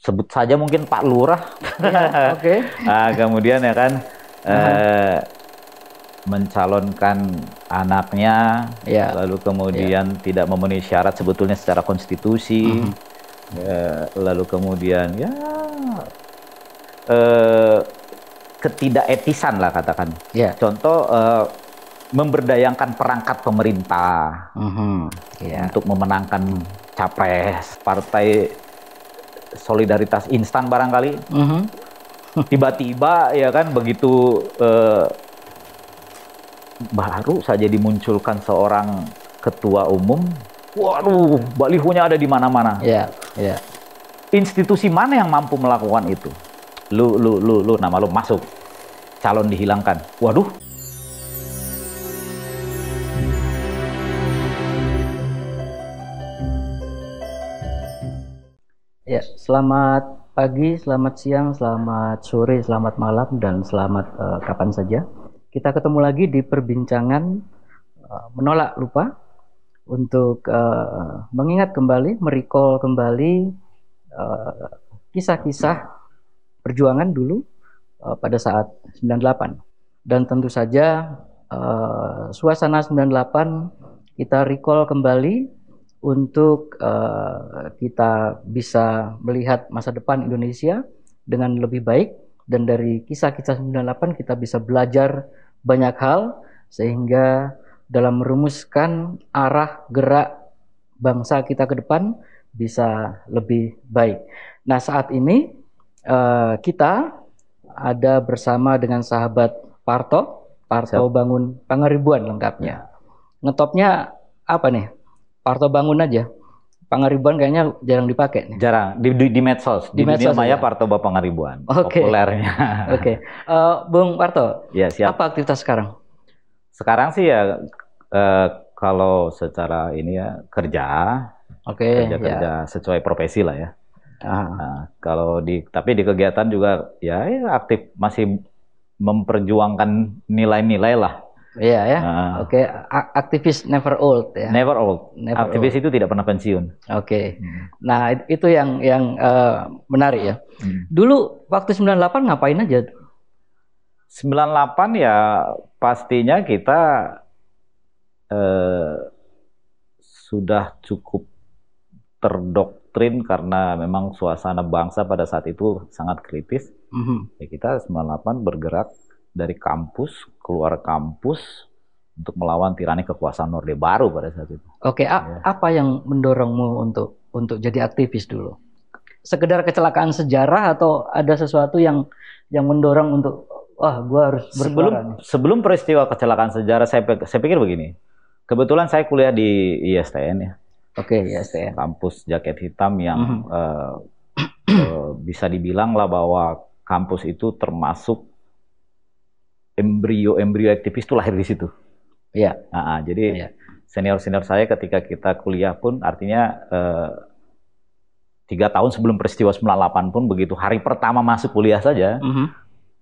sebut saja mungkin Pak Lurah. Ya, Oke. Okay. nah, kemudian ya kan uh -huh. eh, mencalonkan anaknya, ya. lalu kemudian ya. tidak memenuhi syarat sebetulnya secara konstitusi, uh mhm. -huh. eh, lalu kemudian ya eh, ketidaketisan lah katakan. Ya. Contoh eh, memberdayakan perangkat pemerintah uh mhm. -huh. ya. untuk memenangkan capres partai solidaritas instan barangkali. tiba-tiba mm-hmm. Tiba-tiba ya kan begitu eh, baru saja dimunculkan seorang ketua umum, waduh balihunya ada di mana-mana. ya yeah, Yeah. Institusi mana yang mampu melakukan itu? Lu, lu, lu, lu, nama lu masuk. Calon dihilangkan. Waduh, Ya, selamat pagi, selamat siang, selamat sore, selamat malam, dan selamat uh, kapan saja. Kita ketemu lagi di perbincangan uh, menolak lupa untuk uh, mengingat kembali, merecall kembali kisah kisah-kisah perjuangan dulu uh, pada saat 98. Dan tentu saja uh, suasana 98 kita recall kembali untuk uh, kita bisa melihat masa depan Indonesia dengan lebih baik dan dari kisah-kisah 98 kita bisa belajar banyak hal sehingga dalam merumuskan arah gerak bangsa kita ke depan bisa lebih baik. Nah, saat ini uh, kita ada bersama dengan sahabat Parto, Parto Siap. Bangun Pangeribuan lengkapnya. Ya. Ngetopnya apa nih? Parto bangun aja. Pangaribuan kayaknya jarang dipakai Jarang di di, di medsos, di, di medsos dunia maya ya? Parto Bapak Pangaribuan okay. populernya. Oke. okay. Uh, eh, Bung Parto, ya, siap. apa aktivitas sekarang? Sekarang sih ya uh, kalau secara ini ya kerja. Oke. Okay, Kerja-kerja ya. sesuai profesi lah ya. Ah. Nah, kalau di tapi di kegiatan juga ya, ya aktif masih memperjuangkan nilai-nilai lah Iya ya. Nah. Oke, okay. aktivis never old ya. Never old. Never aktivis old. itu tidak pernah pensiun. Oke. Okay. Hmm. Nah, itu yang yang uh, menarik ya. Hmm. Dulu waktu 98 ngapain aja? 98 ya pastinya kita eh, sudah cukup terdoktrin karena memang suasana bangsa pada saat itu sangat kritis. Mm -hmm. ya kita 98 bergerak dari kampus keluar kampus untuk melawan tirani kekuasaan Orde Baru pada saat itu. Oke, ya. apa yang mendorongmu untuk untuk jadi aktivis dulu? Sekedar kecelakaan sejarah atau ada sesuatu yang yang mendorong untuk wah gue harus sebelum sebelum peristiwa kecelakaan sejarah saya saya pikir begini. Kebetulan saya kuliah di ISTN ya. Oke, okay, ISTN. Kampus jaket hitam yang mm -hmm. uh, uh, bisa dibilang lah bahwa kampus itu termasuk embrio-embrio aktivis itu lahir di situ. Iya. Nah, jadi iya. senior-senior saya ketika kita kuliah pun artinya eh, tiga eh, tahun sebelum peristiwa 98 pun begitu hari pertama masuk kuliah saja, mm -hmm.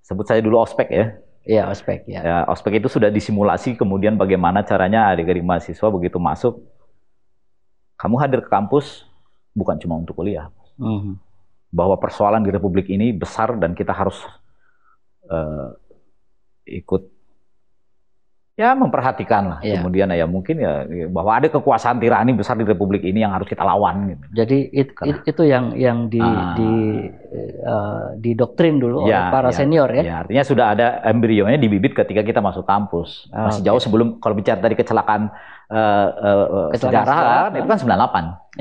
sebut saja dulu ospek ya. Iya ospek ya. ya. Ospek itu sudah disimulasi kemudian bagaimana caranya adik-adik mahasiswa begitu masuk, kamu hadir ke kampus bukan cuma untuk kuliah, mm -hmm. bahwa persoalan di republik ini besar dan kita harus uh, ikut ya memperhatikan lah. Ya. Kemudian ya mungkin ya, ya bahwa ada kekuasaan tirani besar di republik ini yang harus kita lawan. Gitu. Jadi it, gitu it, itu yang yang di uh, di uh, didoktrin dulu ya, oleh para ya, senior ya. ya. Artinya sudah ada embrionya dibibit ketika kita masuk kampus. Oh, Masih okay. jauh sebelum kalau bicara dari kecelakaan uh, uh, sejarah, itu kan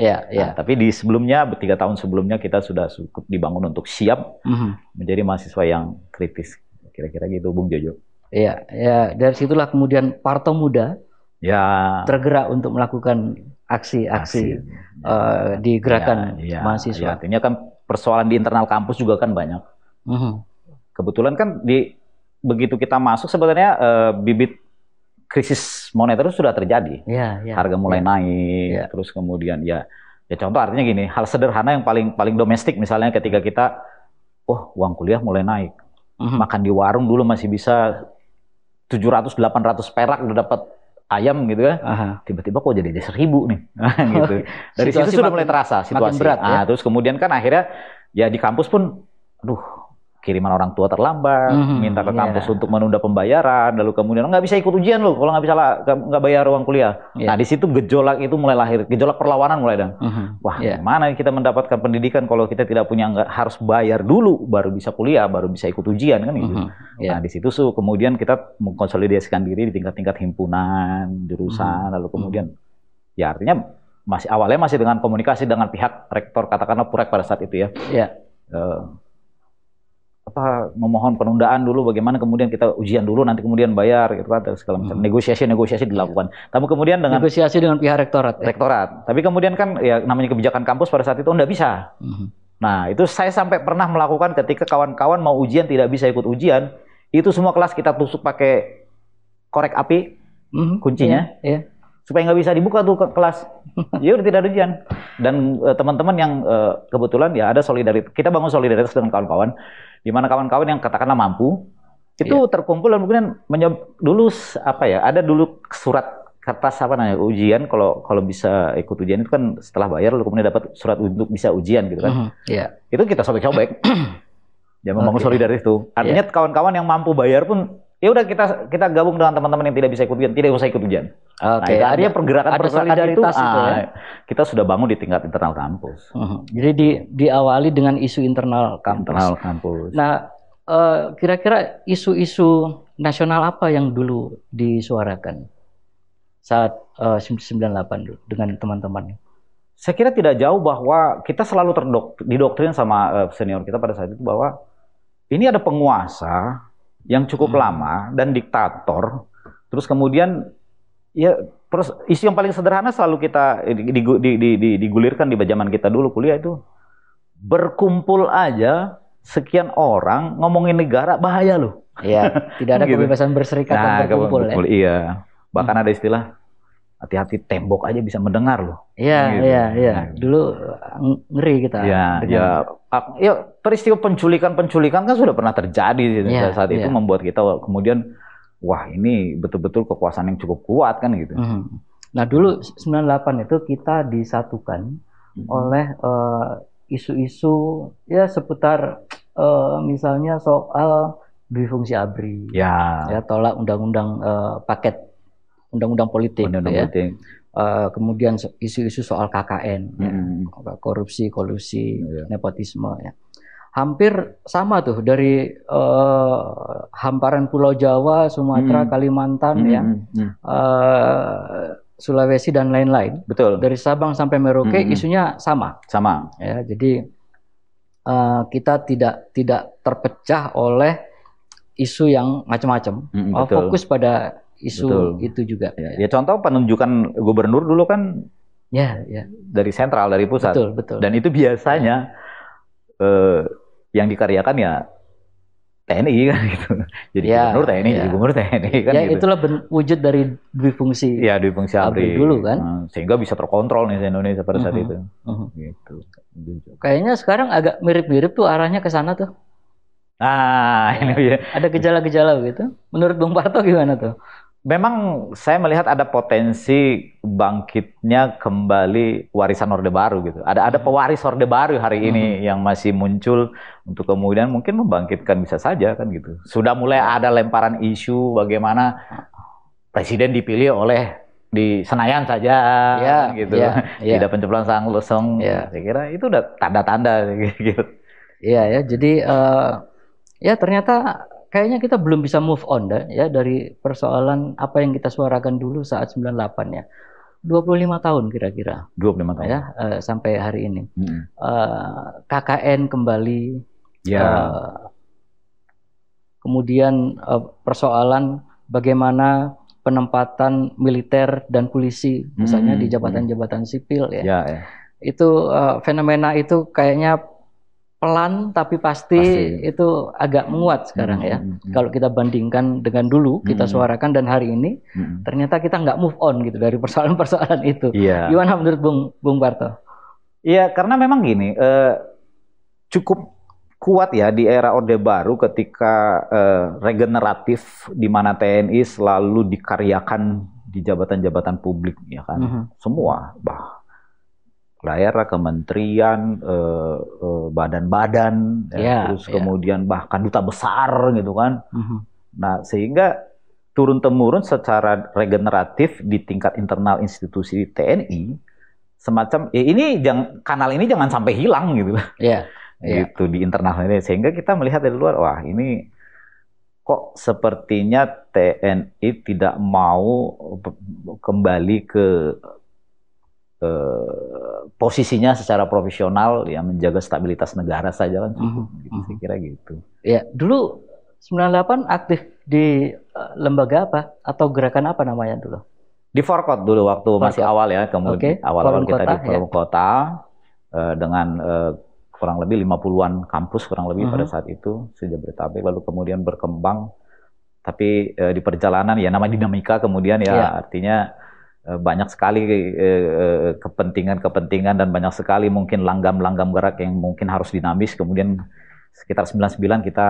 98. Iya, iya. Nah, ya. tapi di sebelumnya tiga tahun sebelumnya kita sudah cukup dibangun untuk siap uh mhm. -huh. menjadi mahasiswa yang kritis. Kira-kira gitu Bung Jojo. Iya, ya dari situlah kemudian Parto Muda ya tergerak untuk melakukan aksi-aksi uh, eh, di gerakan ya, ya, mahasiswa. Ya, artinya kan persoalan di internal kampus juga kan banyak. Uh mhm. -huh. Kebetulan kan di begitu kita masuk sebenarnya uh, bibit krisis moneter sudah terjadi. Ya, ya, Harga mulai ya. naik, ya. terus kemudian ya ya contoh artinya gini, hal sederhana yang paling paling domestik misalnya ketika kita oh uang kuliah mulai naik -hmm. makan di warung dulu masih bisa 700 800 perak udah dapat ayam gitu ya. Tiba-tiba kok jadi seribu nih. gitu. Dari situ sudah mulai terasa situasi. Berat, ya? ya? terus kemudian kan akhirnya ya di kampus pun aduh kiriman orang tua terlambat, mm-hmm, minta ke kampus yeah. untuk menunda pembayaran, lalu kemudian nggak bisa ikut ujian lo, kalau nggak bisa nggak bayar uang kuliah. Yeah. Nah di situ gejolak itu mulai lahir, gejolak perlawanan mulai dan, mm-hmm, wah yeah. mana kita mendapatkan pendidikan kalau kita tidak punya nggak harus bayar dulu, baru bisa kuliah, baru bisa ikut ujian kan gitu. Mm-hmm, yeah. Nah di situ su, kemudian kita mengkonsolidasikan diri di tingkat-tingkat himpunan, jurusan, mm-hmm. lalu mhm. kemudian, mm-hmm. ya artinya masih awalnya masih dengan komunikasi dengan pihak rektor katakanlah purek pada saat itu ya. Yeah. Iya. Uh, apa memohon penundaan dulu bagaimana kemudian kita ujian dulu nanti kemudian bayar gitu kan segala macam hmm. negosiasi negosiasi dilakukan tapi kemudian dengan negosiasi dengan pihak rektorat ya? rektorat tapi kemudian kan ya namanya kebijakan kampus pada saat itu tidak bisa hmm. nah itu saya sampai pernah melakukan ketika kawan-kawan mau ujian tidak bisa ikut ujian itu semua kelas kita tusuk pakai korek api hmm. kuncinya yeah, yeah supaya nggak bisa dibuka tuh ke kelas. ya udah tidak ada ujian. Dan eh, teman-teman uh, yang uh, kebetulan ya ada solidaritas, kita bangun solidaritas dengan kawan-kawan di mana kawan-kawan yang katakanlah mampu itu yeah. terkumpul dan kemudian menyeb- dulu apa ya ada dulu surat kertas apa namanya ujian kalau kalau bisa ikut ujian itu kan setelah bayar lalu kemudian dapat surat untuk bisa ujian gitu kan. Mm -hmm. yeah. Itu kita sobek-sobek. ya memang okay. solidaritas itu. Artinya iya. kawan-kawan yang mampu bayar pun ya udah kita kita gabung dengan teman-teman yang tidak bisa ikut ujian, tidak usah ikut ujian. Oke. Okay. Nah, artinya pergerakan persolidaritas itu, itu ah, ya. ya? kita sudah bangun di tingkat internal kampus. Uh-huh. Jadi di, diawali dengan isu internal kampus. Internal kampus. Nah, uh, kira-kira isu-isu nasional apa yang dulu disuarakan saat eh, uh, 98 dulu dengan teman-teman? Saya kira tidak jauh bahwa kita selalu terdoktrin didoktrin sama eh, senior kita pada saat itu bahwa ini ada penguasa yang cukup hmm. lama dan diktator. Terus kemudian ya terus isu yang paling sederhana selalu kita eh, digulirkan di zaman kita dulu kuliah itu berkumpul aja sekian orang ngomongin negara bahaya loh. Iya, tidak ada gitu. kebebasan berserikat nah, dan berkumpul. berkumpul ya. Iya. Bahkan hmm. ada istilah hati-hati tembok aja bisa mendengar loh. Iya, gitu. iya, iya, iya. Dulu eh, ngeri kita. Iya, iya. Ya, peristiwa penculikan-penculikan kan sudah pernah terjadi ya, saat ya. itu iya. membuat kita kemudian wah ini betul-betul kekuasaan yang cukup kuat kan gitu. Mm. Nah, dulu 98 itu kita disatukan mm. oleh eh, isu-isu uh, ya seputar uh, misalnya soal bifungsi ABRI. Ya. ya tolak undang-undang uh, paket undang-undang politik. Undang-undang ya. politik. Uh, kemudian isu-isu soal KKN, ya. hmm. ya, korupsi, kolusi, yeah. nepotisme. Ya. Hampir sama tuh dari uh, hamparan Pulau Jawa, Sumatera, hmm. Kalimantan, hmm. ya, Uh, Sulawesi dan lain-lain. Betul. Dari Sabang sampai Merauke hmm. isunya sama. Sama. Ya, jadi uh, kita tidak tidak terpecah oleh isu yang macam-macam. Hmm, oh, fokus pada isu Betul. itu juga. Ya, ya contoh penunjukan gubernur dulu kan ya ya dari sentral dari pusat. Betul, betul. Dan itu biasanya ya. eh, yang dikaryakan ya TNI kan gitu. Jadi ya, gubernur TNI, ya. jadi gubernur TNI ya, kan Ya gitu. itulah wujud dari dui fungsi. Ya, dui fungsi ABRI dulu kan. Nah, sehingga bisa terkontrol nih Indonesia pada saat uh -huh. itu. Uh -huh. Gitu. Kayaknya sekarang agak mirip-mirip tuh arahnya ke sana tuh. ah ini ya. Ada gejala-gejala gitu Menurut Bung Parto gimana tuh? memang saya melihat ada potensi bangkitnya kembali warisan Orde Baru gitu. Ada ada hmm. pewaris Orde Baru hari hmm. ini hmm. yang masih muncul untuk kemudian mungkin membangkitkan bisa saja kan gitu. Sudah mulai ya. ada lemparan isu bagaimana presiden dipilih oleh di Senayan saja ya, kan gitu. Ya, ya. Tidak pencoblosan sang lesong. Ya. Saya kira itu udah tanda-tanda gitu. Iya ya, jadi uh, ya ternyata kayaknya kita belum bisa move on dah, ya dari persoalan apa yang kita suarakan dulu saat 98 ya. 25 tahun kira-kira. 25 tahun. Ya, uh, sampai hari ini. -hmm. uh, eh, KKN kembali. Ya. Yeah. Uh, kemudian uh, persoalan bagaimana penempatan militer dan polisi misalnya -hmm. di jabatan-jabatan sipil ya. Yeah, yeah. Itu uh, fenomena itu kayaknya pelan tapi pasti, pasti. itu agak menguat sekarang ya. Hmm, hmm. Kalau kita bandingkan dengan dulu kita hmm. suarakan dan hari ini hmm. ternyata kita nggak move on gitu dari persoalan-persoalan itu. Yeah. Gimana menurut Bung Bung Barto, Iya, karena memang gini, uh, cukup kuat ya di era Orde Baru ketika uh, regeneratif di mana TNI selalu dikaryakan di jabatan-jabatan publik ya kan. Mm -hmm. Semua bah daerah, kementerian, badan-badan, eh, eh, ya, yeah, terus yeah. kemudian bahkan duta besar gitu kan. Mm -hmm. Nah sehingga turun temurun secara regeneratif di tingkat internal institusi TNI semacam ya ini jang, kanal ini jangan sampai hilang gitu ya, lah. Yeah, yeah. Gitu di internal ini sehingga kita melihat dari luar wah ini kok sepertinya TNI tidak mau eh, kembali ke Eh, posisinya secara profesional ya menjaga stabilitas negara saja kan cukup mm -hmm. gitu, saya mhm. kira gitu. Ya, dulu 98 aktif di eh, lembaga apa atau gerakan apa namanya dulu? Di Forkot dulu waktu Forkot. masih awal ya, kemudian okay. awal-awal kita kota, di Forum ya. Kota uh, dengan uh, kurang lebih 50-an kampus kurang lebih mm -hmm. pada mhm. saat itu sudah bertabik lalu kemudian berkembang tapi uh, di perjalanan ya nama dinamika kemudian ya yeah. artinya Eh, banyak sekali eh, eh, kepentingan-kepentingan dan banyak sekali mungkin langgam-langgam gerak yang mungkin harus dinamis. Kemudian sekitar 99 kita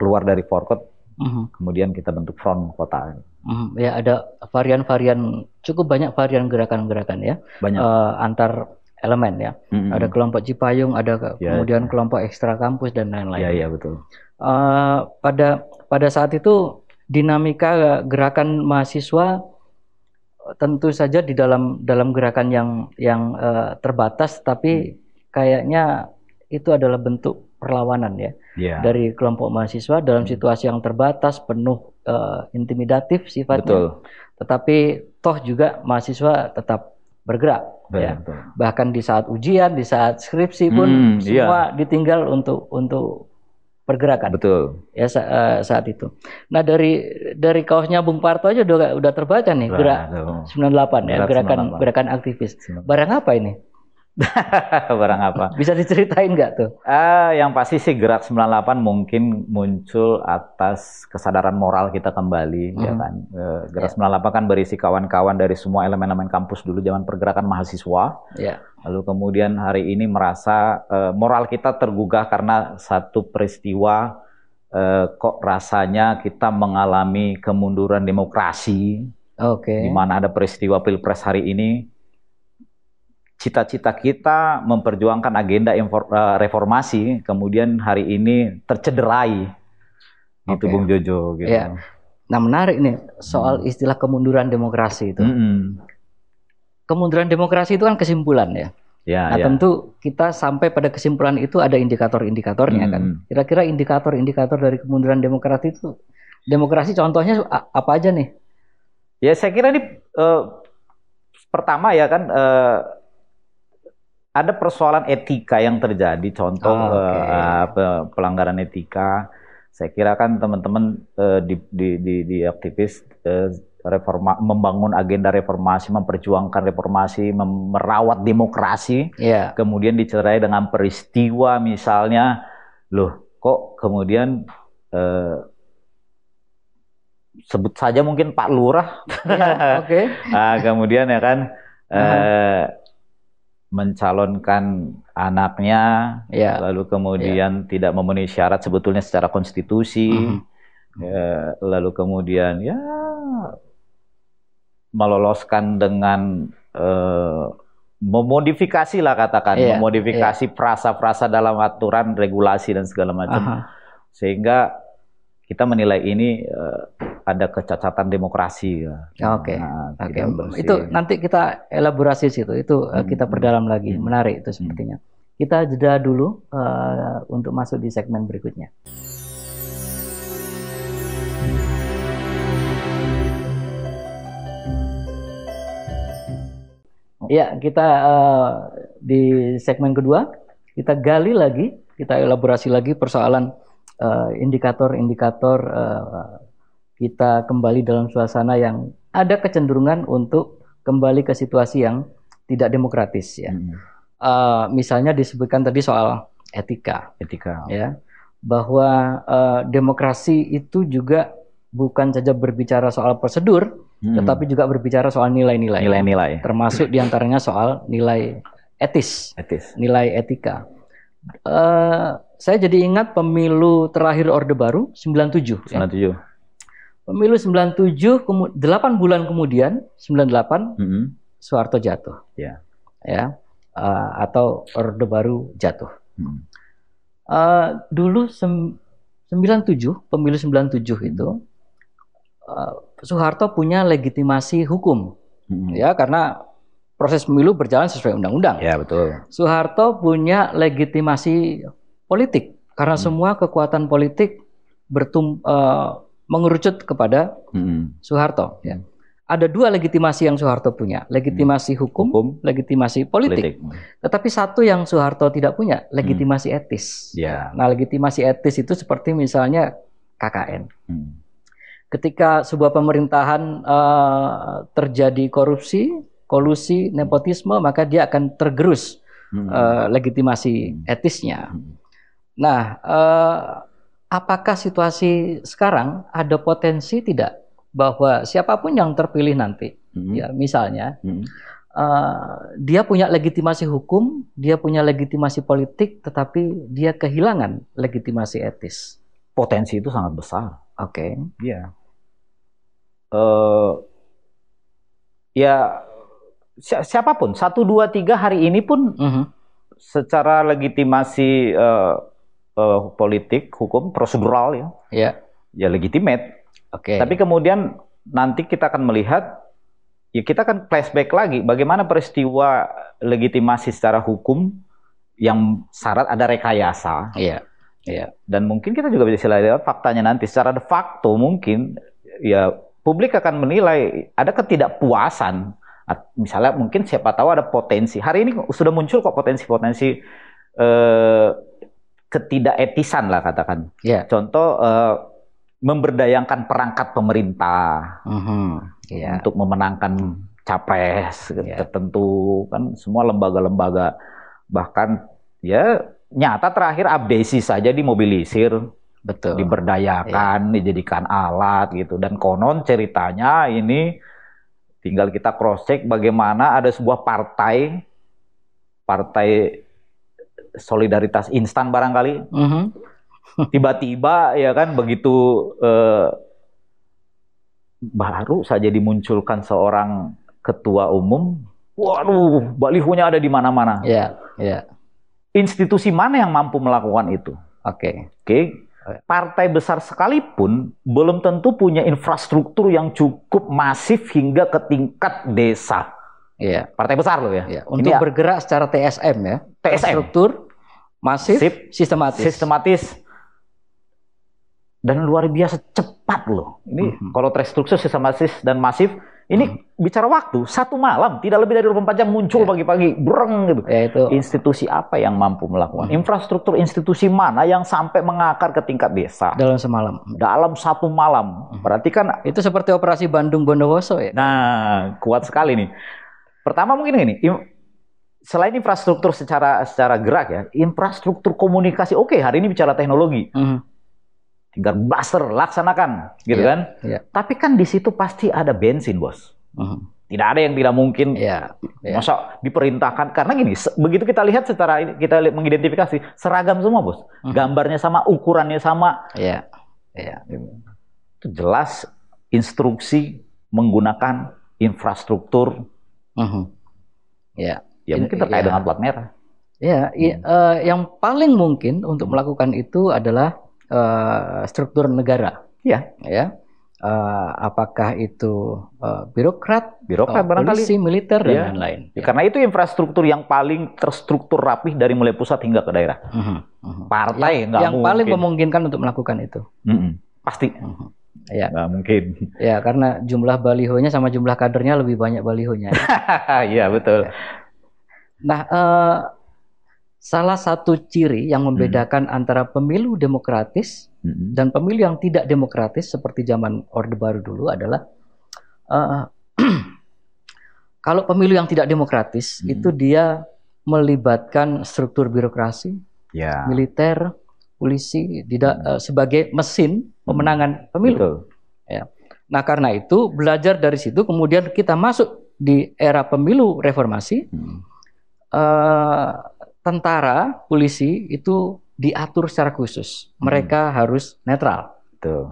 keluar dari forkot, mhm. kemudian kita bentuk front kota. Mhm. Ya ada varian-varian cukup banyak varian gerakan-gerakan ya. Banyak. antar elemen ya. Mm -hmm. Ada kelompok Cipayung, ada yeah. kemudian ya. kelompok ekstra kampus dan lain-lain. ya ya yeah, yeah, betul. Uh, pada pada saat itu dinamika gerakan mahasiswa tentu saja di dalam dalam gerakan yang yang uh, terbatas tapi hmm. kayaknya itu adalah bentuk perlawanan ya yeah. dari kelompok mahasiswa dalam hmm. situasi yang terbatas penuh uh, intimidatif sifatnya. Betul. Tetapi toh juga mahasiswa tetap bergerak ya. betul, ya. Betul. Bahkan di saat ujian, di saat skripsi pun hmm, iya. semua yeah. ditinggal untuk untuk pergerakan. Betul. Ya sa uh, saat itu. Nah dari dari kaosnya Bung Parto aja udah udah terbaca nih gerak 98 ya gerakan 98. gerakan aktivis. Barang apa ini? Barang apa? Bisa diceritain nggak tuh? Ah, yang pasti sih gerak 98 mungkin muncul atas kesadaran moral kita kembali, ya hmm. Kan? Eh, ya kan. Gerak yeah. 98 kan berisi kawan-kawan dari semua elemen-elemen kampus dulu zaman pergerakan mahasiswa. Yeah. Lalu kemudian hari ini merasa uh, moral kita tergugah karena satu peristiwa uh, kok rasanya kita mengalami kemunduran demokrasi. Oke. Okay. Di mana ada peristiwa pilpres hari ini cita-cita kita memperjuangkan agenda eh, reformasi kemudian hari ini tercederai gitu itu Bung Jojo gitu. Ya. Nah menarik nih soal hmm. istilah kemunduran demokrasi itu. Hmm. Kemunduran demokrasi itu kan kesimpulan ya. Ya, nah ya. tentu kita sampai pada kesimpulan itu ada indikator-indikatornya kan? hmm. kan. Kira-kira indikator-indikator dari kemunduran demokrasi itu demokrasi contohnya apa aja nih? Ya saya kira ini uh, pertama ya kan uh, ada persoalan etika yang terjadi contoh oh, okay. uh, pelanggaran etika saya kira kan teman-teman uh, di, di, di, di aktivis uh, reforma membangun agenda reformasi, memperjuangkan reformasi, mem merawat demokrasi, yeah. kemudian dicerai dengan peristiwa misalnya, loh kok kemudian uh, sebut saja mungkin Pak Lurah, yeah, okay. nah, kemudian ya kan. uh -huh mencalonkan anaknya, ya. lalu kemudian ya. tidak memenuhi syarat sebetulnya secara konstitusi, mm -hmm. ya, lalu kemudian ya meloloskan dengan uh, memodifikasi lah katakan, ya. memodifikasi perasa iya. frasa dalam aturan, regulasi dan segala macam, uh-huh. sehingga kita menilai ini uh, ada kecacatan demokrasi. Ya. ya oke. Nah, okay. Itu nanti kita elaborasi situ. Itu eh, hmm. kita perdalam lagi. Hmm. Menarik itu hmm. sepertinya. Hmm. Kita jeda dulu uh, untuk masuk di segmen berikutnya. Ya, kita uh, di segmen kedua kita gali lagi, kita elaborasi lagi persoalan indikator-indikator uh, uh, kita kembali dalam suasana yang ada kecenderungan untuk kembali ke situasi yang tidak demokratis ya. Hmm. Uh, misalnya disebutkan tadi soal etika, etika ya bahwa uh, demokrasi itu juga bukan saja berbicara soal prosedur, hmm. tetapi juga berbicara soal nilai-nilai, nilai-nilai, termasuk diantaranya soal nilai etis, etis. nilai etika. Uh, saya jadi ingat pemilu terakhir Orde Baru 97. 97. Ya? Pemilu 97 8 bulan kemudian 98 mm -hmm. Soeharto jatuh. Yeah. Ya. Uh, atau Orde Baru jatuh. Mm. Uh, dulu 97 pemilu 97 mm-hmm. itu uh, Soeharto punya legitimasi hukum. Mm Ya, karena proses pemilu berjalan sesuai undang-undang. Ya, betul. Soeharto punya legitimasi politik karena hmm. semua kekuatan politik bertum uh, mengerucut kepada hmm. Soeharto. Ya. Ada dua legitimasi yang Soeharto punya, legitimasi mm. hukum, hukum, legitimasi politik. politik. Tetapi satu yang Soeharto tidak punya, mm. legitimasi hmm. etis. Yeah. Nah, legitimasi etis itu seperti misalnya KKN. Hmm. Ketika sebuah pemerintahan uh, terjadi korupsi, kolusi, nepotisme, maka dia akan tergerus hmm. uh, legitimasi hmm. etisnya. Hmm. Nah, uh, apakah situasi sekarang ada potensi tidak bahwa siapapun yang terpilih nanti, hmm. ya misalnya, hmm. uh, dia punya legitimasi hukum, dia punya legitimasi politik, tetapi dia kehilangan legitimasi etis. Potensi itu sangat besar. Oke. Okay. Iya. Uh, ya si siapapun satu dua tiga hari ini pun uh mhm. -huh. secara legitimasi uh, uh, politik, hukum prosedural ya. Ya. Ya legitimate. Oke. Okay. Tapi kemudian nanti kita akan melihat ya kita akan flashback lagi bagaimana peristiwa legitimasi secara hukum yang syarat ada rekayasa. Iya. Iya. Ya, dan mungkin kita juga bisa lihat faktanya nanti secara de facto mungkin ya publik akan menilai ada ketidakpuasan. Misalnya mungkin siapa tahu ada potensi. Hari ini sudah muncul kok potensi-potensi eh, ketidaketisan lah katakan. Yeah. Contoh uh, memberdayakan perangkat pemerintah mm-hmm. yeah. untuk memenangkan mm. capres yeah. tertentu kan semua lembaga-lembaga bahkan ya nyata terakhir abdesi saja dimobilisir betul diberdayakan yeah. dijadikan alat gitu dan konon ceritanya ini tinggal kita cross check bagaimana ada sebuah partai partai solidaritas instan barangkali. Tiba-tiba mm-hmm. Tiba-tiba ya kan begitu eh, baru saja dimunculkan seorang ketua umum, waduh balihunya ada di mana-mana. ya yeah, iya. Yeah. Institusi mana yang mampu melakukan itu? Oke. Okay. Oke. Okay partai besar sekalipun belum tentu punya infrastruktur yang cukup masif hingga ke tingkat desa. Iya, partai besar loh ya. Iya. Untuk Ini ya. bergerak secara TSM ya. TSM. Struktur masif, Sip, sistematis. Sistematis dan luar biasa cepat loh. Ini mm-hmm. kalau terstruktur sistematis dan masif, ini mm-hmm. bicara waktu satu malam tidak lebih dari 24 jam muncul iya. pagi-pagi bereng gitu. Yeah, itu. Institusi apa yang mampu melakukan? Mm-hmm. Infrastruktur institusi mana yang sampai mengakar ke tingkat desa? Dalam semalam. Dalam satu malam. Mm-hmm. Berarti kan itu seperti operasi Bandung Bondowoso ya. Nah, kuat sekali nih. Pertama mungkin ini, selain infrastruktur secara secara gerak ya, infrastruktur komunikasi. Oke, okay, hari ini bicara teknologi. Mm. Tinggal blaster laksanakan, gitu yeah, kan? Yeah. Tapi kan di situ pasti ada bensin, bos. Mm. Tidak ada yang tidak mungkin. Yeah, yeah. Masa diperintahkan karena gini, begitu kita lihat secara ini kita mengidentifikasi seragam semua, bos. Mm. Gambarnya sama, ukurannya sama. Iya. Yeah, yeah. Itu jelas instruksi menggunakan infrastruktur Uh-huh. Ya. Ya mungkin ya. terkait ya. dengan plat merah. Ya, hmm. Ya, uh, yang paling mungkin untuk hmm. melakukan itu adalah uh, struktur negara. Ya. Ya. Uh, apakah itu uh, birokrat, birokrat barangkali polisi, militer dan ya. lain-lain. Ya. Karena itu infrastruktur yang paling terstruktur rapih dari mulai pusat hingga ke daerah. Uh-huh. Uh-huh. Partai yang, yang mungkin. paling memungkinkan untuk melakukan itu. Uh-huh. Pasti. Uh-huh. Ya. Nggak mungkin. Ya, karena jumlah balihonya sama jumlah kadernya lebih banyak balihonya. Iya, betul. Ya. Nah, uh, salah satu ciri yang membedakan hmm. antara pemilu demokratis hmm. dan pemilu yang tidak demokratis seperti zaman Orde Baru dulu adalah uh, kalau pemilu yang tidak demokratis hmm. itu dia melibatkan struktur birokrasi, ya. militer, polisi tidak hmm. eh, sebagai mesin hmm. pemenangan pemilu. Betul. Ya. Nah karena itu belajar dari situ kemudian kita masuk di era pemilu reformasi hmm. uh, tentara polisi itu diatur secara khusus hmm. mereka hmm. harus netral.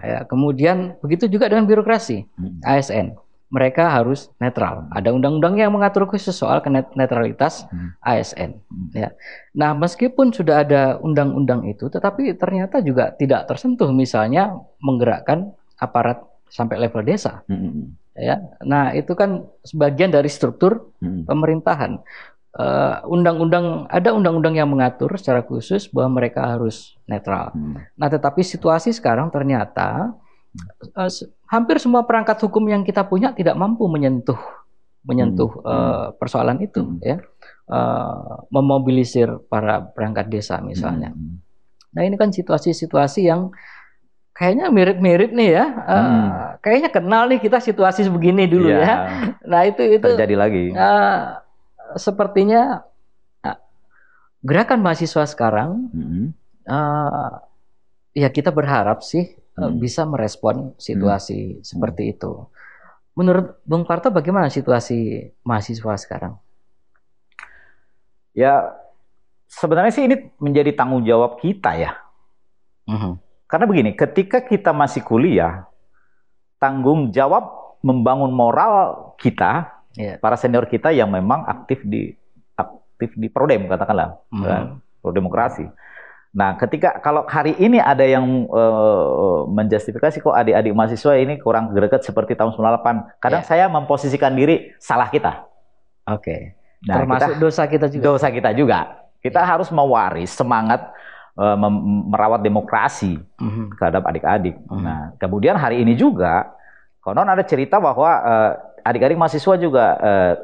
Ya, kemudian begitu juga dengan birokrasi hmm. ASN mereka harus netral. Hmm. Ada undang-undang yang mengatur khusus soal netralitas hmm. ASN. Hmm. Ya. Nah, meskipun sudah ada undang-undang itu, tetapi ternyata juga tidak tersentuh, misalnya menggerakkan aparat sampai level desa. Ya. Nah, itu kan sebagian dari struktur pemerintahan. Eh, undang-undang ada undang-undang yang mengatur secara khusus bahwa mereka harus netral. Nah, tetapi situasi sekarang ternyata uh, hampir semua perangkat hukum yang kita punya tidak mampu menyentuh menyentuh hmm. uh, persoalan itu hmm. ya uh, memobilisir para perangkat desa misalnya. Hmm. Nah ini kan situasi-situasi yang kayaknya mirip-mirip nih ya. Uh, hmm. Kayaknya kenal nih kita situasi begini dulu ya. ya. Nah itu itu terjadi lagi. Uh, sepertinya uh, gerakan mahasiswa sekarang, hmm. uh, ya kita berharap sih Eh, hmm. bisa merespon situasi hmm. hmm. seperti itu. Menurut Bung Parto bagaimana situasi mahasiswa sekarang? Ya sebenarnya sih ini menjadi tanggung jawab kita ya. Hmm. Karena begini, ketika kita masih kuliah, tanggung jawab membangun moral kita, yeah. para senior kita yang memang aktif di aktif di prodem katakanlah, hmm. kan, prodemokrasi. demokrasi. Nah, ketika kalau hari ini ada yang uh, menjustifikasi kok adik-adik mahasiswa ini kurang greget seperti tahun 98. Kadang yeah. saya memposisikan diri salah kita. Oke. Okay. Nah, Termasuk kita, dosa kita juga. Dosa kita juga. Kita yeah. harus mewaris semangat uh, merawat demokrasi mm -hmm. terhadap adik-adik. Mm -hmm. Nah, kemudian hari ini juga konon ada cerita bahwa adik eh, adik-adik mahasiswa juga uh,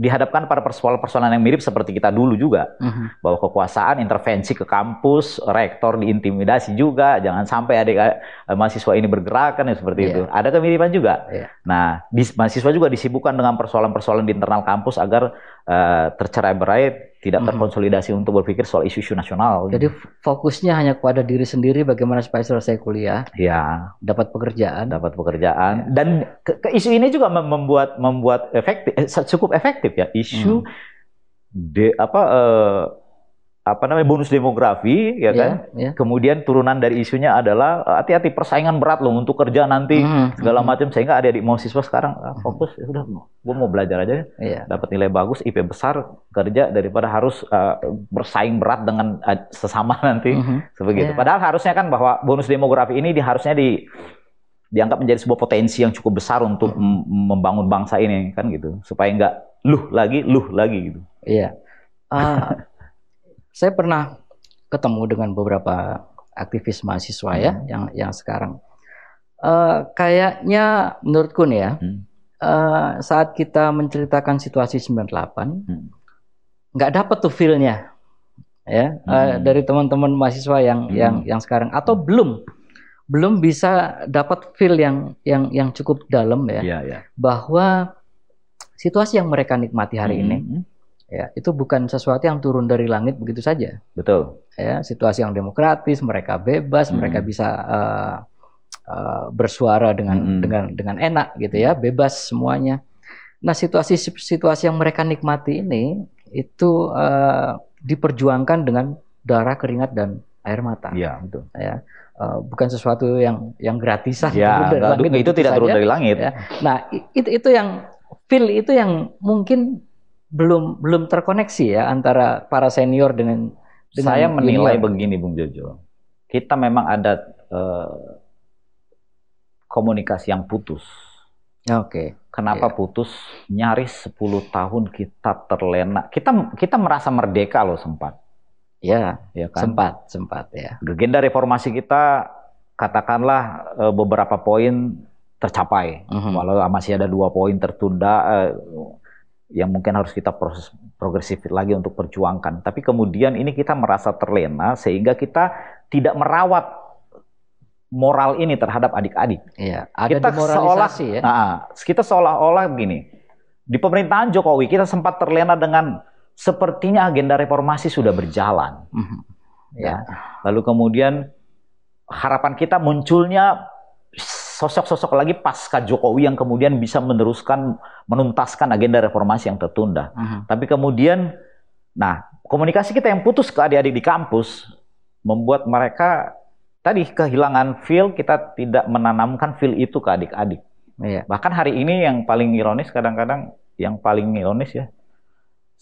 dihadapkan pada persoalan-persoalan yang mirip seperti kita dulu juga uh-huh. bahwa kekuasaan intervensi ke kampus rektor diintimidasi juga jangan sampai adik eh, mahasiswa ini bergerakan ya seperti yeah. itu ada kemiripan juga yeah. nah di, mahasiswa juga disibukkan dengan persoalan-persoalan di internal kampus agar uh, tercerai berai tidak mhm. terkonsolidasi hmm. untuk berpikir soal isu-isu nasional. Jadi fokusnya hanya kepada diri sendiri bagaimana supaya selesai kuliah, ya, dapat pekerjaan, dapat pekerjaan ya. dan ke, ke isu ini juga membuat membuat efektif eh, cukup efektif ya isu hmm. de apa uh, apa namanya bonus demografi ya iya, kan yeah. kemudian turunan dari isunya adalah eh, hati-hati persaingan berat loh untuk kerja nanti mm, segala hmm. macam sehingga ada di mau sekarang ah, hmm. fokus ya sudah gue mau belajar aja yeah. Iya. dapat nilai bagus IP besar kerja daripada harus uh, bersaing berat dengan uh, sesama nanti mm -hmm. sebegitu yeah. padahal harusnya kan bahwa bonus demografi ini di, harusnya di dianggap menjadi sebuah potensi yang cukup besar untuk mm. membangun bangsa ini kan gitu supaya nggak luh lagi luh lagi gitu iya yeah. uh, saya pernah ketemu dengan beberapa aktivis mahasiswa ya hmm. yang yang sekarang uh, kayaknya menurutku nih ya hmm. uh, saat kita menceritakan situasi 98 hmm. nggak dapat tuh feelnya ya eh, hmm. uh, dari teman-teman mahasiswa yang hmm. yang yang sekarang atau hmm. belum belum bisa dapat feel yang yang yang cukup dalam ya, ya, ya. bahwa situasi yang mereka nikmati hari hmm. ini hmm ya itu bukan sesuatu yang turun dari langit begitu saja betul ya situasi yang demokratis mereka bebas hmm. mereka bisa uh, uh, bersuara dengan hmm. dengan dengan enak gitu ya bebas semuanya nah situasi situasi yang mereka nikmati ini itu uh, diperjuangkan dengan darah keringat dan air mata ya betul ya bukan sesuatu yang yang gratisan ya, dari itu tidak turun dari langit ya. nah itu itu yang feel itu yang mungkin belum belum terkoneksi ya antara para senior dengan, dengan saya menilai junior. begini Bung Jojo. Kita memang ada uh, komunikasi yang putus. Oke. Okay. Kenapa yeah. putus? Nyaris 10 tahun kita terlena. Kita kita merasa merdeka loh sempat. Ya, ya kan? sempat, sempat ya. Legenda reformasi kita katakanlah eh, beberapa poin tercapai, uh mhm. -huh. walau masih ada dua poin tertunda, eh, yang mungkin harus kita proses progresif lagi untuk perjuangkan. Tapi kemudian ini kita merasa terlena sehingga kita tidak merawat moral ini terhadap adik-adik. Iya, ada kita ya. seolah, ya. Nah, kita seolah-olah begini. Di pemerintahan Jokowi kita sempat terlena dengan sepertinya agenda reformasi sudah berjalan. Mm -hmm. Ya. Lalu kemudian harapan kita munculnya sosok-sosok lagi pasca Jokowi yang kemudian bisa meneruskan menuntaskan agenda reformasi yang tertunda. Uh-huh. Tapi kemudian nah, komunikasi kita yang putus ke adik-adik di kampus membuat mereka tadi kehilangan feel kita tidak menanamkan feel itu ke adik-adik. Iya. Bahkan hari ini yang paling ironis kadang-kadang yang paling ironis ya.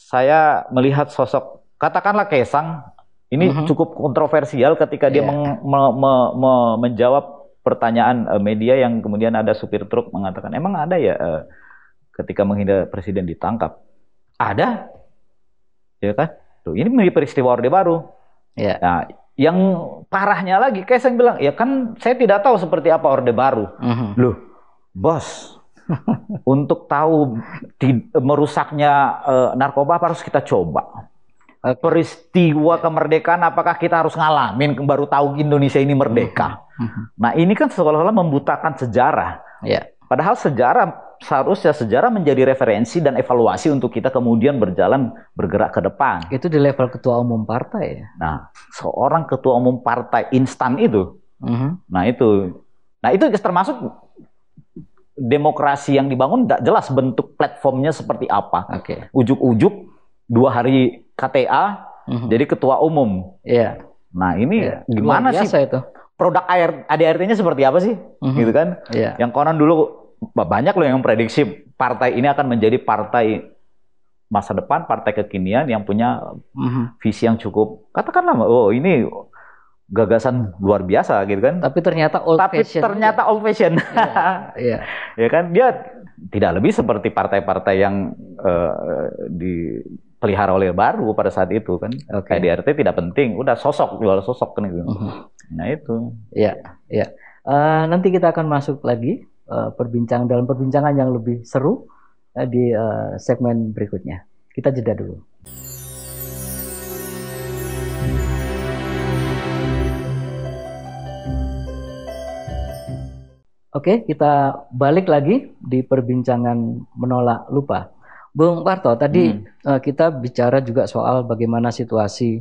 Saya melihat sosok katakanlah Kesang ini uh-huh. cukup kontroversial ketika yeah. dia iya. meng, me, me, me, menjawab pertanyaan uh, media yang kemudian ada supir truk mengatakan emang ada ya uh, ketika menghina presiden ditangkap ada ya kan tuh ini peristiwa orde baru ya nah, yang parahnya lagi kayak saya bilang ya kan saya tidak tahu seperti apa orde baru mm-hmm. loh bos untuk tahu di, merusaknya uh, narkoba harus kita coba Eh, peristiwa kemerdekaan apakah kita harus ngalamin baru tahu Indonesia ini merdeka. Mm-hmm. Mm-hmm. Nah, ini kan seolah-olah membutakan sejarah. Ya. Padahal sejarah seharusnya sejarah menjadi referensi dan evaluasi untuk kita kemudian berjalan bergerak ke depan. Itu di level ketua umum partai ya. Nah, seorang ketua umum partai instan itu. Uh-huh. Nah, itu. Nah, itu termasuk demokrasi yang dibangun tidak jelas bentuk platformnya seperti apa. Okay. Ujuk-ujuk dua hari KTA mm-hmm. jadi ketua umum. Iya. Nah, ini yeah. gimana Luar sih itu? Produk air ADRT-nya seperti apa sih? Mm-hmm. Gitu kan? Iya. Yang konon dulu banyak loh yang prediksi partai ini akan menjadi partai masa depan, partai kekinian yang punya mm-hmm. visi yang cukup katakanlah oh ini gagasan luar biasa gitu kan. Tapi ternyata old Tapi fashion. Tapi ternyata old fashion. Iya. iya. ya kan dia tidak lebih seperti partai-partai yang uh, di pelihara oleh baru pada saat itu kan. Okay. KDRT tidak penting, udah sosok jual sosok kan gitu. Mhm. Nah itu. Ya, ya. Uh, nanti kita akan masuk lagi uh, perbincang dalam perbincangan yang lebih seru uh, di uh, segmen berikutnya. Kita jeda dulu. Oke, kita balik lagi di perbincangan menolak lupa. Bung Parto, tadi hmm. uh, kita bicara juga soal bagaimana situasi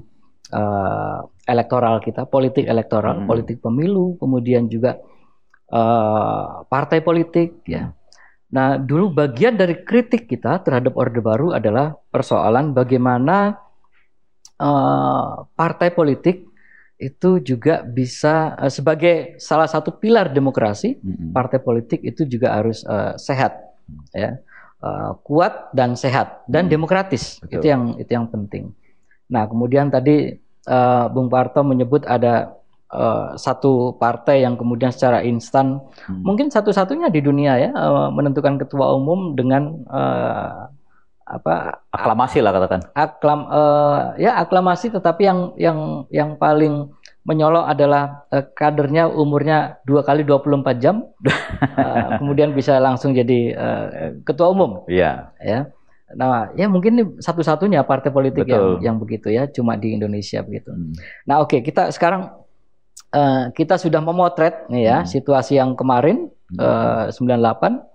uh, elektoral kita, politik ya. elektoral, hmm. politik pemilu, kemudian juga uh, partai politik, ya. ya. Nah, dulu bagian dari kritik kita terhadap Orde Baru adalah persoalan bagaimana uh, partai politik itu juga bisa sebagai salah satu pilar demokrasi, hmm. partai politik itu juga harus uh, sehat, ya Eh, kuat dan sehat dan hmm. demokratis. Betul. Itu yang itu yang penting. Nah, kemudian tadi uh, Bung Parto menyebut ada Uh, satu partai yang kemudian secara instan hmm. mungkin satu-satunya di dunia ya uh, menentukan ketua umum dengan uh, apa aklamasi lah katakan aklam uh, ya aklamasi tetapi yang yang yang paling menyolok adalah uh, kadernya umurnya dua kali 24 jam uh, kemudian bisa langsung jadi uh, ketua umum yeah. ya nah ya mungkin satu-satunya partai politik yang yang begitu ya cuma di Indonesia begitu hmm. nah oke okay, kita sekarang uh, kita sudah memotret nih ya hmm. situasi yang kemarin hmm. uh, 98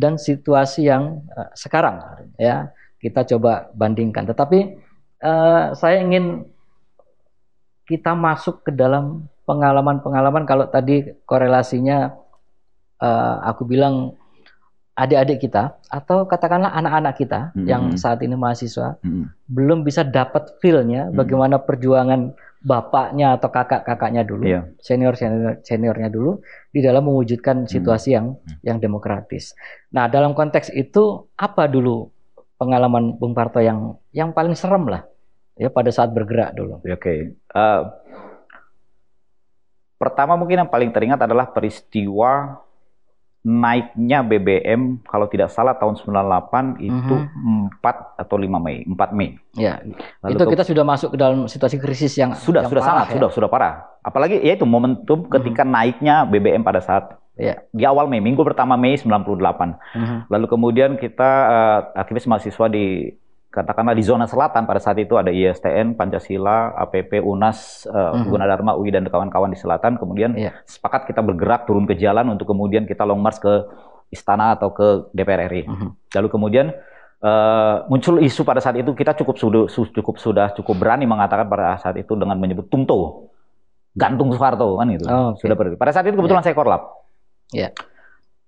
dan situasi yang uh, sekarang ya kita coba bandingkan tetapi uh, saya ingin kita masuk ke dalam pengalaman-pengalaman kalau tadi korelasinya uh, aku bilang adik-adik kita atau katakanlah anak-anak kita mm -hmm. yang saat ini mahasiswa mm -hmm. belum bisa dapat feelnya nya mm -hmm. bagaimana perjuangan bapaknya atau kakak-kakaknya dulu, yeah. senior senior seniornya dulu di dalam mewujudkan hmm. situasi hmm. yang yang demokratis. Nah, dalam konteks itu apa dulu pengalaman Bung Parto yang yang paling serem lah ya pada saat bergerak dulu. Ya, oke. Okay. Uh, eh, pertama mungkin yang paling teringat adalah peristiwa naiknya BBM kalau tidak salah tahun 98 itu mm -hmm. 4 atau 5 Mei, 4 Mei. Ya. Lalu itu kita sudah masuk ke dalam situasi krisis yang sudah yang sudah parah, sangat ya? sudah sudah parah. Apalagi ya itu momentum mhm. ketika mm -hmm. naiknya BBM pada saat ya. di awal Mei, minggu pertama Mei 98. Uh -huh. Lalu kemudian kita uh, aktivis mahasiswa di katakanlah di zona selatan pada saat itu ada ISTN, Pancasila, APP, UNAS, uh, hmm Gunadarma, UI dan kawan-kawan di selatan. Kemudian yeah. sepakat kita bergerak turun ke jalan untuk kemudian kita long march ke istana atau ke DPR RI. hmm Lalu kemudian uh, muncul isu pada saat itu kita cukup sudah cukup sudah cukup berani mengatakan pada saat itu dengan menyebut Tumto, gantung Soeharto kan itu. Oh, okay. Sudah berarti. Pada saat itu kebetulan yeah. saya korlap. Yeah.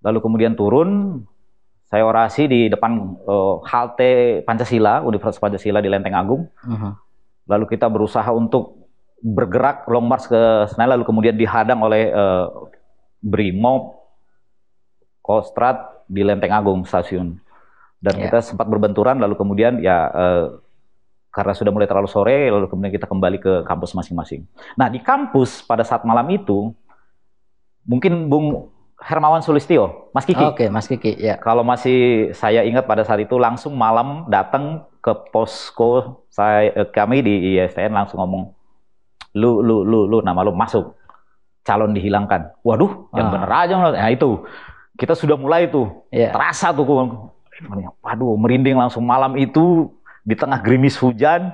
Lalu kemudian turun saya orasi di depan uh, halte Pancasila, Universitas Pancasila di Lenteng Agung. Uh -huh. Lalu kita berusaha untuk bergerak long march ke Senayan, lalu kemudian dihadang oleh uh, Brimob, Kostrad di Lenteng Agung stasiun. Dan yeah. kita sempat berbenturan, lalu kemudian ya uh, karena sudah mulai terlalu sore, lalu kemudian kita kembali ke kampus masing-masing. Nah di kampus pada saat malam itu, mungkin Bung Hermawan Sulistio, Mas Kiki. Oke, okay, Mas Kiki, ya. Kalau masih saya ingat pada saat itu langsung malam datang ke posko saya eh, kami di ISTN langsung ngomong lu lu lu lu nama lu masuk calon dihilangkan. Waduh, ah. yang bener aja. Nah itu kita sudah mulai tuh. ya. Terasa tuh waduh merinding langsung malam itu di tengah gerimis hujan.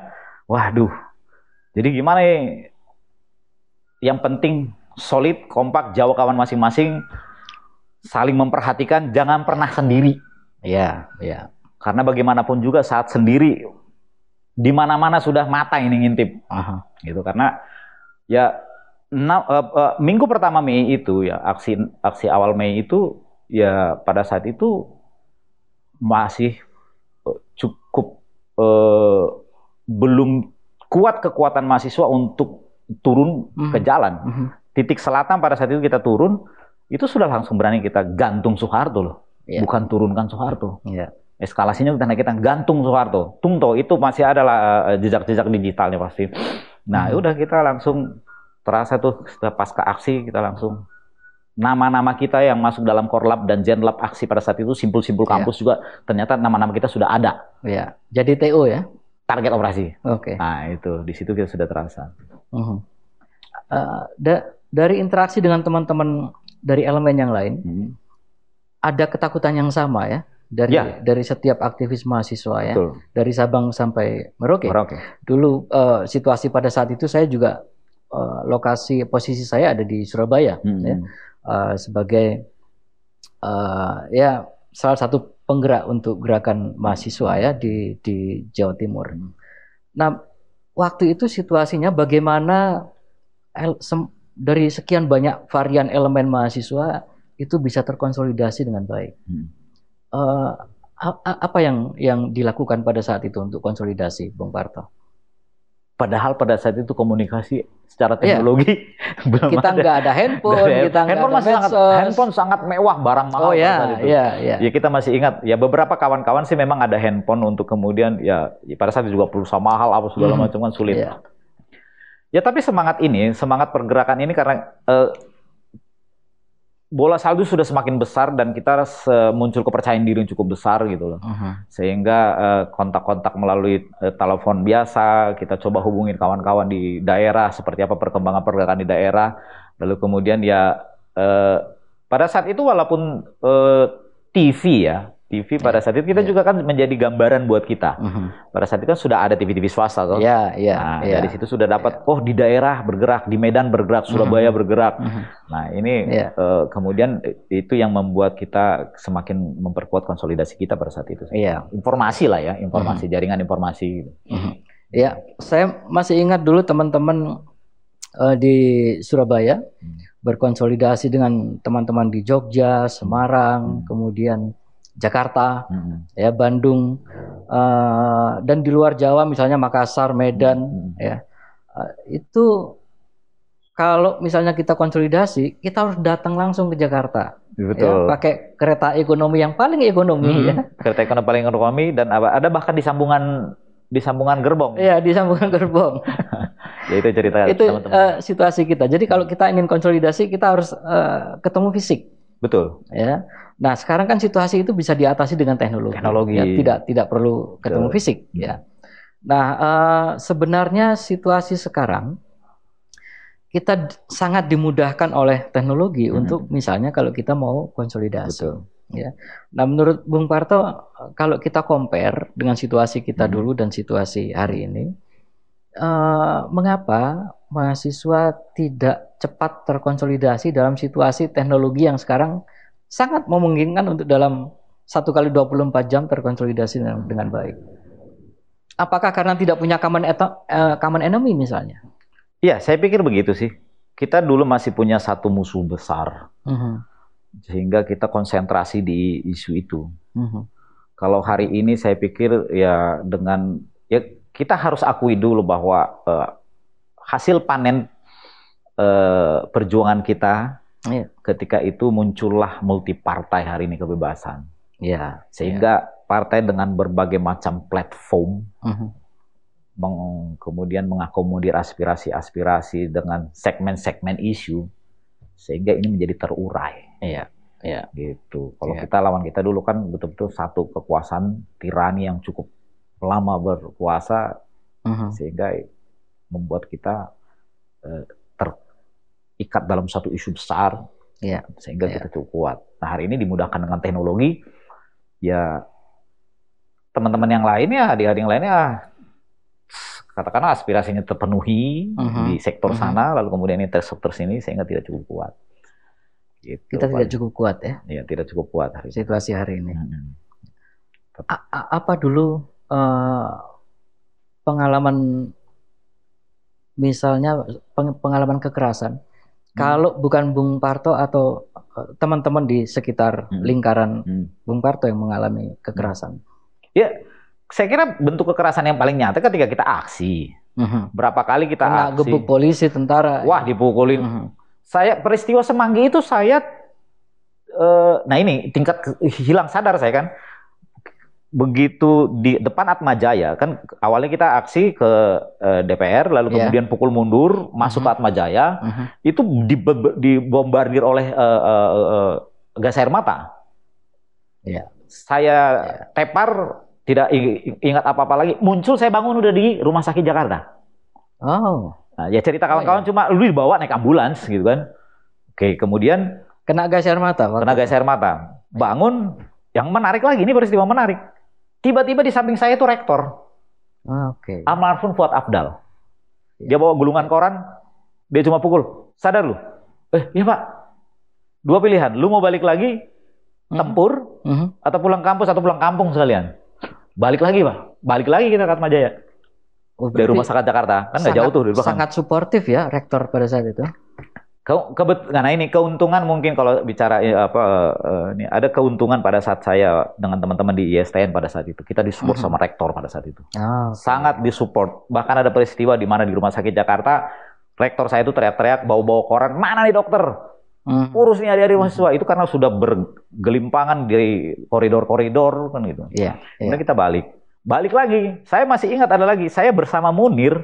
Waduh. Jadi gimana eh? Yang penting solid, kompak, jauh kawan masing-masing saling memperhatikan, jangan pernah sendiri. Ya, ya. Karena bagaimanapun juga saat sendiri di mana-mana sudah mata ini ngintip. Aha. Gitu karena ya na, uh, uh, minggu pertama Mei itu ya aksi aksi awal Mei itu ya pada saat itu masih eh, cukup uh, belum kuat kekuatan mahasiswa untuk turun hmm. ke mhm. jalan. Hmm. Titik selatan pada saat itu kita turun itu sudah langsung berani kita gantung Soeharto loh, yeah. bukan turunkan Soeharto. Yeah. Eskalasinya karena kita gantung Soeharto. Tungto itu masih ada eh, eh, jejak-jejak digitalnya pasti. Nah, hmm. udah kita langsung terasa tuh setelah pasca aksi kita langsung nama-nama kita yang masuk dalam korlap dan jenlap aksi pada saat itu simpul-simpul iya. kampus yeah. juga ternyata nama-nama kita sudah ada. Iya. Yeah. Jadi TO ya. Target operasi. Oke. Okay. Nah, itu di situ kita sudah terasa. Uh -huh. uh, da dari interaksi dengan teman-teman dari elemen yang lain, hmm. ada ketakutan yang sama ya dari ya. dari setiap aktivis mahasiswa ya, Betul. dari Sabang sampai Merauke. Merauke. Dulu uh, situasi pada saat itu saya juga uh, lokasi posisi saya ada di Surabaya hmm. ya, uh, sebagai uh, ya salah satu penggerak untuk gerakan mahasiswa ya di di Jawa Timur. Hmm. Nah, waktu itu situasinya bagaimana dari sekian banyak varian elemen mahasiswa itu bisa terkonsolidasi dengan baik. Hmm. Uh, apa yang yang dilakukan pada saat itu untuk konsolidasi, Bung Parto? Padahal pada saat itu komunikasi secara iya. teknologi ya. belum kita nggak ada handphone, ada, kita handphone ada masih sangat handphone sangat mewah barang mahal oh, ya, itu. Ya, ya. ya kita masih ingat ya beberapa kawan-kawan sih memang ada handphone untuk kemudian ya, ya pada saat itu juga perusahaan mahal apa segala hmm. macam kan sulit. Ya. Ya tapi semangat ini, semangat pergerakan ini karena uh, bola salju sudah semakin besar dan kita muncul kepercayaan diri yang cukup besar gitu loh. Uh-huh. Sehingga kontak eh, kontak-kontak melalui uh, telepon biasa, kita coba hubungin kawan-kawan di daerah seperti apa perkembangan pergerakan di daerah. Lalu kemudian ya uh, pada saat itu walaupun uh, TV ya TV iya. pada saat itu kita yeah. juga kan menjadi gambaran buat kita. Mm -hmm. Pada saat itu kan sudah ada TV-TV swasta toh. Iya, iya. Nah, iya. dari situ sudah dapat yeah. oh di daerah bergerak, di Medan bergerak, mhm. Surabaya mm -hmm. bergerak. Mm -hmm. Nah, ini yeah. Iya. uh, kemudian eh, itu yang membuat kita semakin memperkuat konsolidasi kita pada saat itu. Iya. Yeah. Informasi lah ya, informasi mm -hmm. jaringan informasi gitu. Mm -hmm. yeah. saya masih ingat dulu teman-teman uh, di Surabaya mm -hmm. berkonsolidasi dengan teman-teman di Jogja, Semarang, mm -hmm. kemudian Jakarta, hmm. ya Bandung uh, dan di luar Jawa misalnya Makassar, Medan, hmm. ya uh, itu kalau misalnya kita konsolidasi, kita harus datang langsung ke Jakarta. Iya, ya, betul. Ya, pakai kereta ekonomi yang paling ekonomi hmm. ya. Kereta ekonomi paling ekonomi dan ada bahkan di sambungan di sambungan gerbong. Iya, di sambungan gerbong. ya itu cerita itu teman-teman. Uh, situasi kita. Jadi kalau kita ingin konsolidasi, kita harus uh, ketemu fisik. Betul. Ya. Nah, sekarang kan situasi itu bisa diatasi dengan teknologi. Teknologi. Ya, tidak tidak perlu ketemu Betul. fisik, hmm. ya. Nah, uh, sebenarnya situasi sekarang kita sangat dimudahkan oleh teknologi hmm. untuk misalnya kalau kita mau konsolidasi. Betul. Ya. Nah, menurut Bung Parto, eh, kalau kita compare dengan situasi kita hmm. dulu dan situasi hari ini, uh, mengapa mahasiswa tidak cepat terkonsolidasi dalam situasi teknologi yang sekarang sangat memungkinkan untuk dalam satu kali 24 jam terkonsolidasi dengan, baik. Apakah karena tidak punya common, eto, uh, eh, common enemy misalnya? Iya, saya pikir begitu sih. Kita dulu masih punya satu musuh besar. Uh mm-hmm. -huh. Sehingga kita konsentrasi di isu itu. Uh mm-hmm. -huh. Kalau hari ini saya pikir ya dengan ya kita harus akui dulu bahwa uh, hasil panen uh, perjuangan kita Yeah. Ketika itu muncullah multi partai hari ini kebebasan. Yeah. Sehingga yeah. partai dengan berbagai macam platform mm -hmm. meng kemudian mengakomodir aspirasi-aspirasi dengan segmen-segmen isu sehingga ini menjadi terurai. Iya. Ya, Gitu. Kalau iya. kita lawan kita dulu kan betul-betul satu kekuasaan tirani yang cukup lama berkuasa uh-huh. sehingga membuat kita eh, ikat dalam satu isu besar yeah. sehingga yeah. kita cukup kuat. Nah hari ini dimudahkan dengan teknologi ya teman-teman yang lainnya ya di hari yang lainnya katakanlah aspirasinya terpenuhi uh mm-hmm. -huh. di sektor uh mm-hmm. -huh. sana lalu kemudian ini sektor sini sehingga tidak cukup kuat. Gitu, kita tidak cukup kuat ya? Iya tidak cukup kuat hari situasi hari ini. Hmm. A apa dulu uh, pengalaman misalnya pengalaman kekerasan Hmm. Kalau bukan Bung Parto atau eh, teman-teman di sekitar hmm. lingkaran hmm. Bung Parto yang mengalami kekerasan. Ya, saya kira bentuk kekerasan yang paling nyata ketika kita aksi. Hmm. Berapa kali kita Kena aksi? gebuk polisi, tentara. Wah, dipukulin. Hmm. Saya peristiwa semanggi itu saya uh, nah ini tingkat hilang sadar saya kan begitu di depan Atma Jaya kan awalnya kita aksi ke eh, DPR lalu yeah. kemudian pukul mundur masuk mm -hmm. ke Atma Jaya mm -hmm. itu dibombardir oleh eh eh, eh, eh, gas air mata. Yeah. Saya yeah. tepar tidak ingat apa-apa lagi muncul saya bangun udah di rumah sakit Jakarta. Oh. Nah, ya cerita oh, kawan-kawan oh, iya. yeah. cuma lu dibawa naik ambulans gitu kan. Oke, kemudian kena gas air mata. Kena gas air mata. Bangun yang menarik lagi ini peristiwa menarik Tiba-tiba di samping saya itu rektor. Ah, oke. Okay. Almarhum Fuad Abdal. Iya. Dia bawa gulungan koran, dia cuma pukul. Sadar lu? Eh, iya pak. Dua pilihan. Lu mau balik lagi, hmm. tempur, mm -hmm. atau pulang kampus, atau pulang kampung sekalian. Balik lagi pak. Balik lagi kita ke Jaya. Oh, dari rumah sakit Jakarta. Kan nggak jauh tuh dari belakang. Sangat suportif ya rektor pada saat itu kebet karena ini keuntungan mungkin kalau bicara ya, apa eh, ini ada keuntungan pada saat saya dengan teman-teman di ISTN pada saat itu kita disupport mm-hmm. sama rektor pada saat itu oh, sangat okay. disupport bahkan ada peristiwa di mana di rumah sakit Jakarta rektor saya itu teriak-teriak bawa-bawa koran mana nih dokter mm -hmm. urusnya dari mahasiswa mm-hmm. -hmm. itu karena sudah bergelimpangan di koridor-koridor kan gitu. Yeah, iya, iya. yeah. kita balik balik lagi saya masih ingat ada lagi saya bersama Munir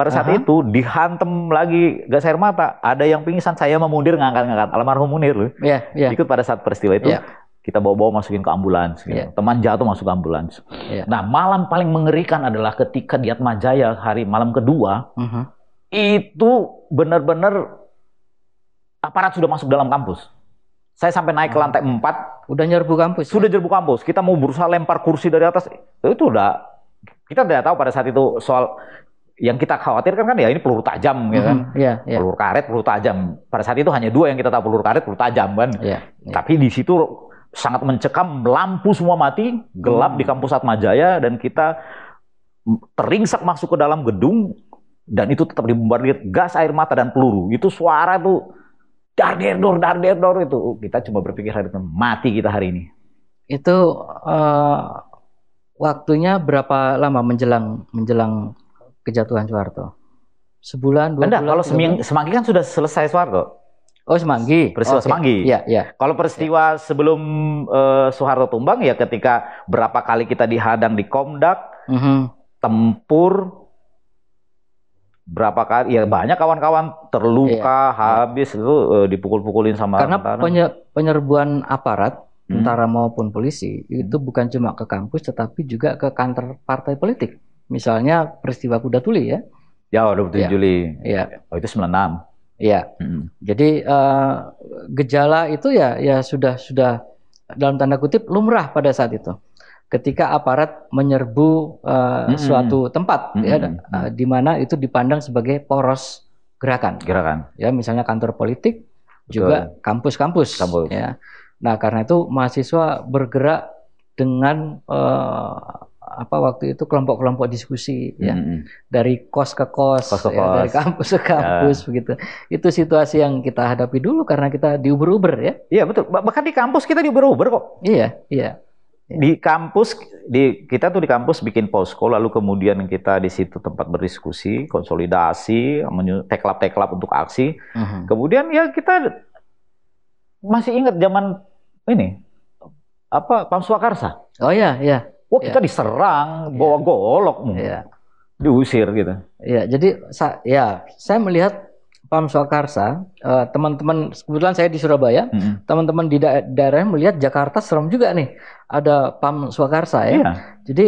pada saat uh-huh. itu dihantem lagi gas air mata. Ada yang pingsan saya memundir ngangkat-ngangkat almarhum Munir loh. Yeah, yeah. Ikut pada saat peristiwa itu yeah. kita bawa-bawa masukin ke ambulans. Gitu. Iya. Teman jatuh masuk ke ambulans. Yeah. Nah malam paling mengerikan adalah ketika di Atmajaya hari malam kedua uh-huh. itu benar-benar aparat sudah masuk dalam kampus. Saya sampai naik ke lantai 4. Udah nyerbu kampus. Sudah nyerbu kampus. Kita mau berusaha lempar kursi dari atas. Itu udah kita tidak tahu pada saat itu soal yang kita khawatirkan kan ya ini peluru tajam gitu kan. yeah, yeah. Peluru karet, peluru tajam. Pada saat itu hanya dua yang kita tahu peluru karet, peluru tajam kan. Yeah, yeah. Tapi di situ sangat mencekam, lampu semua mati, gelap hmm. di mm-hmm. kampus Atmajaya dan kita teringsak masuk ke dalam gedung dan itu tetap dibombardir gas air mata dan peluru. Itu suara tuh dar dor dar dor itu. Kita cuma berpikir hari itu mati kita hari ini. Itu uh, waktunya berapa lama menjelang menjelang kejatuhan Soeharto. Sebulan, dua Tidak, bulan. kalau seming, semanggi kan sudah selesai Soeharto. Oh Semanggi. Peristiwa okay. Semanggi. Iya, iya. Kalau peristiwa ya. sebelum uh, Soeharto tumbang ya ketika berapa kali kita dihadang di Komdak, mm -hmm. tempur, berapa kali ya banyak kawan-kawan terluka iya. habis itu uh, dipukul-pukulin sama karena penye penyerbuan aparat tentara hmm. maupun polisi itu hmm. bukan cuma ke kampus tetapi juga ke kantor partai politik Misalnya peristiwa kuda tuli ya. Ya, 27 ya. Juli. Ya. Oh, itu 96. Iya. Hmm. Jadi uh, gejala itu ya ya sudah sudah dalam tanda kutip lumrah pada saat itu. Ketika aparat menyerbu uh, hmm. suatu tempat hmm. ya uh, di mana itu dipandang sebagai poros gerakan. Gerakan. Ya, misalnya kantor politik Betul. juga kampus-kampus ya. Nah, karena itu mahasiswa bergerak dengan uh, apa waktu itu kelompok-kelompok diskusi ya mm-hmm. dari kos ke kos, kos, ke kos. Ya, dari kampus ke ya. kampus yeah. begitu itu situasi yang kita hadapi dulu karena kita diuber-uber ya iya betul bahkan di kampus kita diuber-uber kok iya iya di kampus di kita tuh di kampus bikin posko lalu kemudian kita di situ tempat berdiskusi konsolidasi teklap teklap untuk aksi mm -hmm. kemudian ya kita masih ingat zaman ini apa Pamsuakarsa oh iya ya Wah kita ya. diserang, iya. bawa ya. golok, ya. diusir gitu. Ya, jadi sa ya saya melihat Pam Swakarsa, eh, teman-teman kebetulan saya di Surabaya, mm-hmm. teman-teman di da daerah melihat Jakarta serem juga nih, ada Pam Swakarsa ya. Yeah. Jadi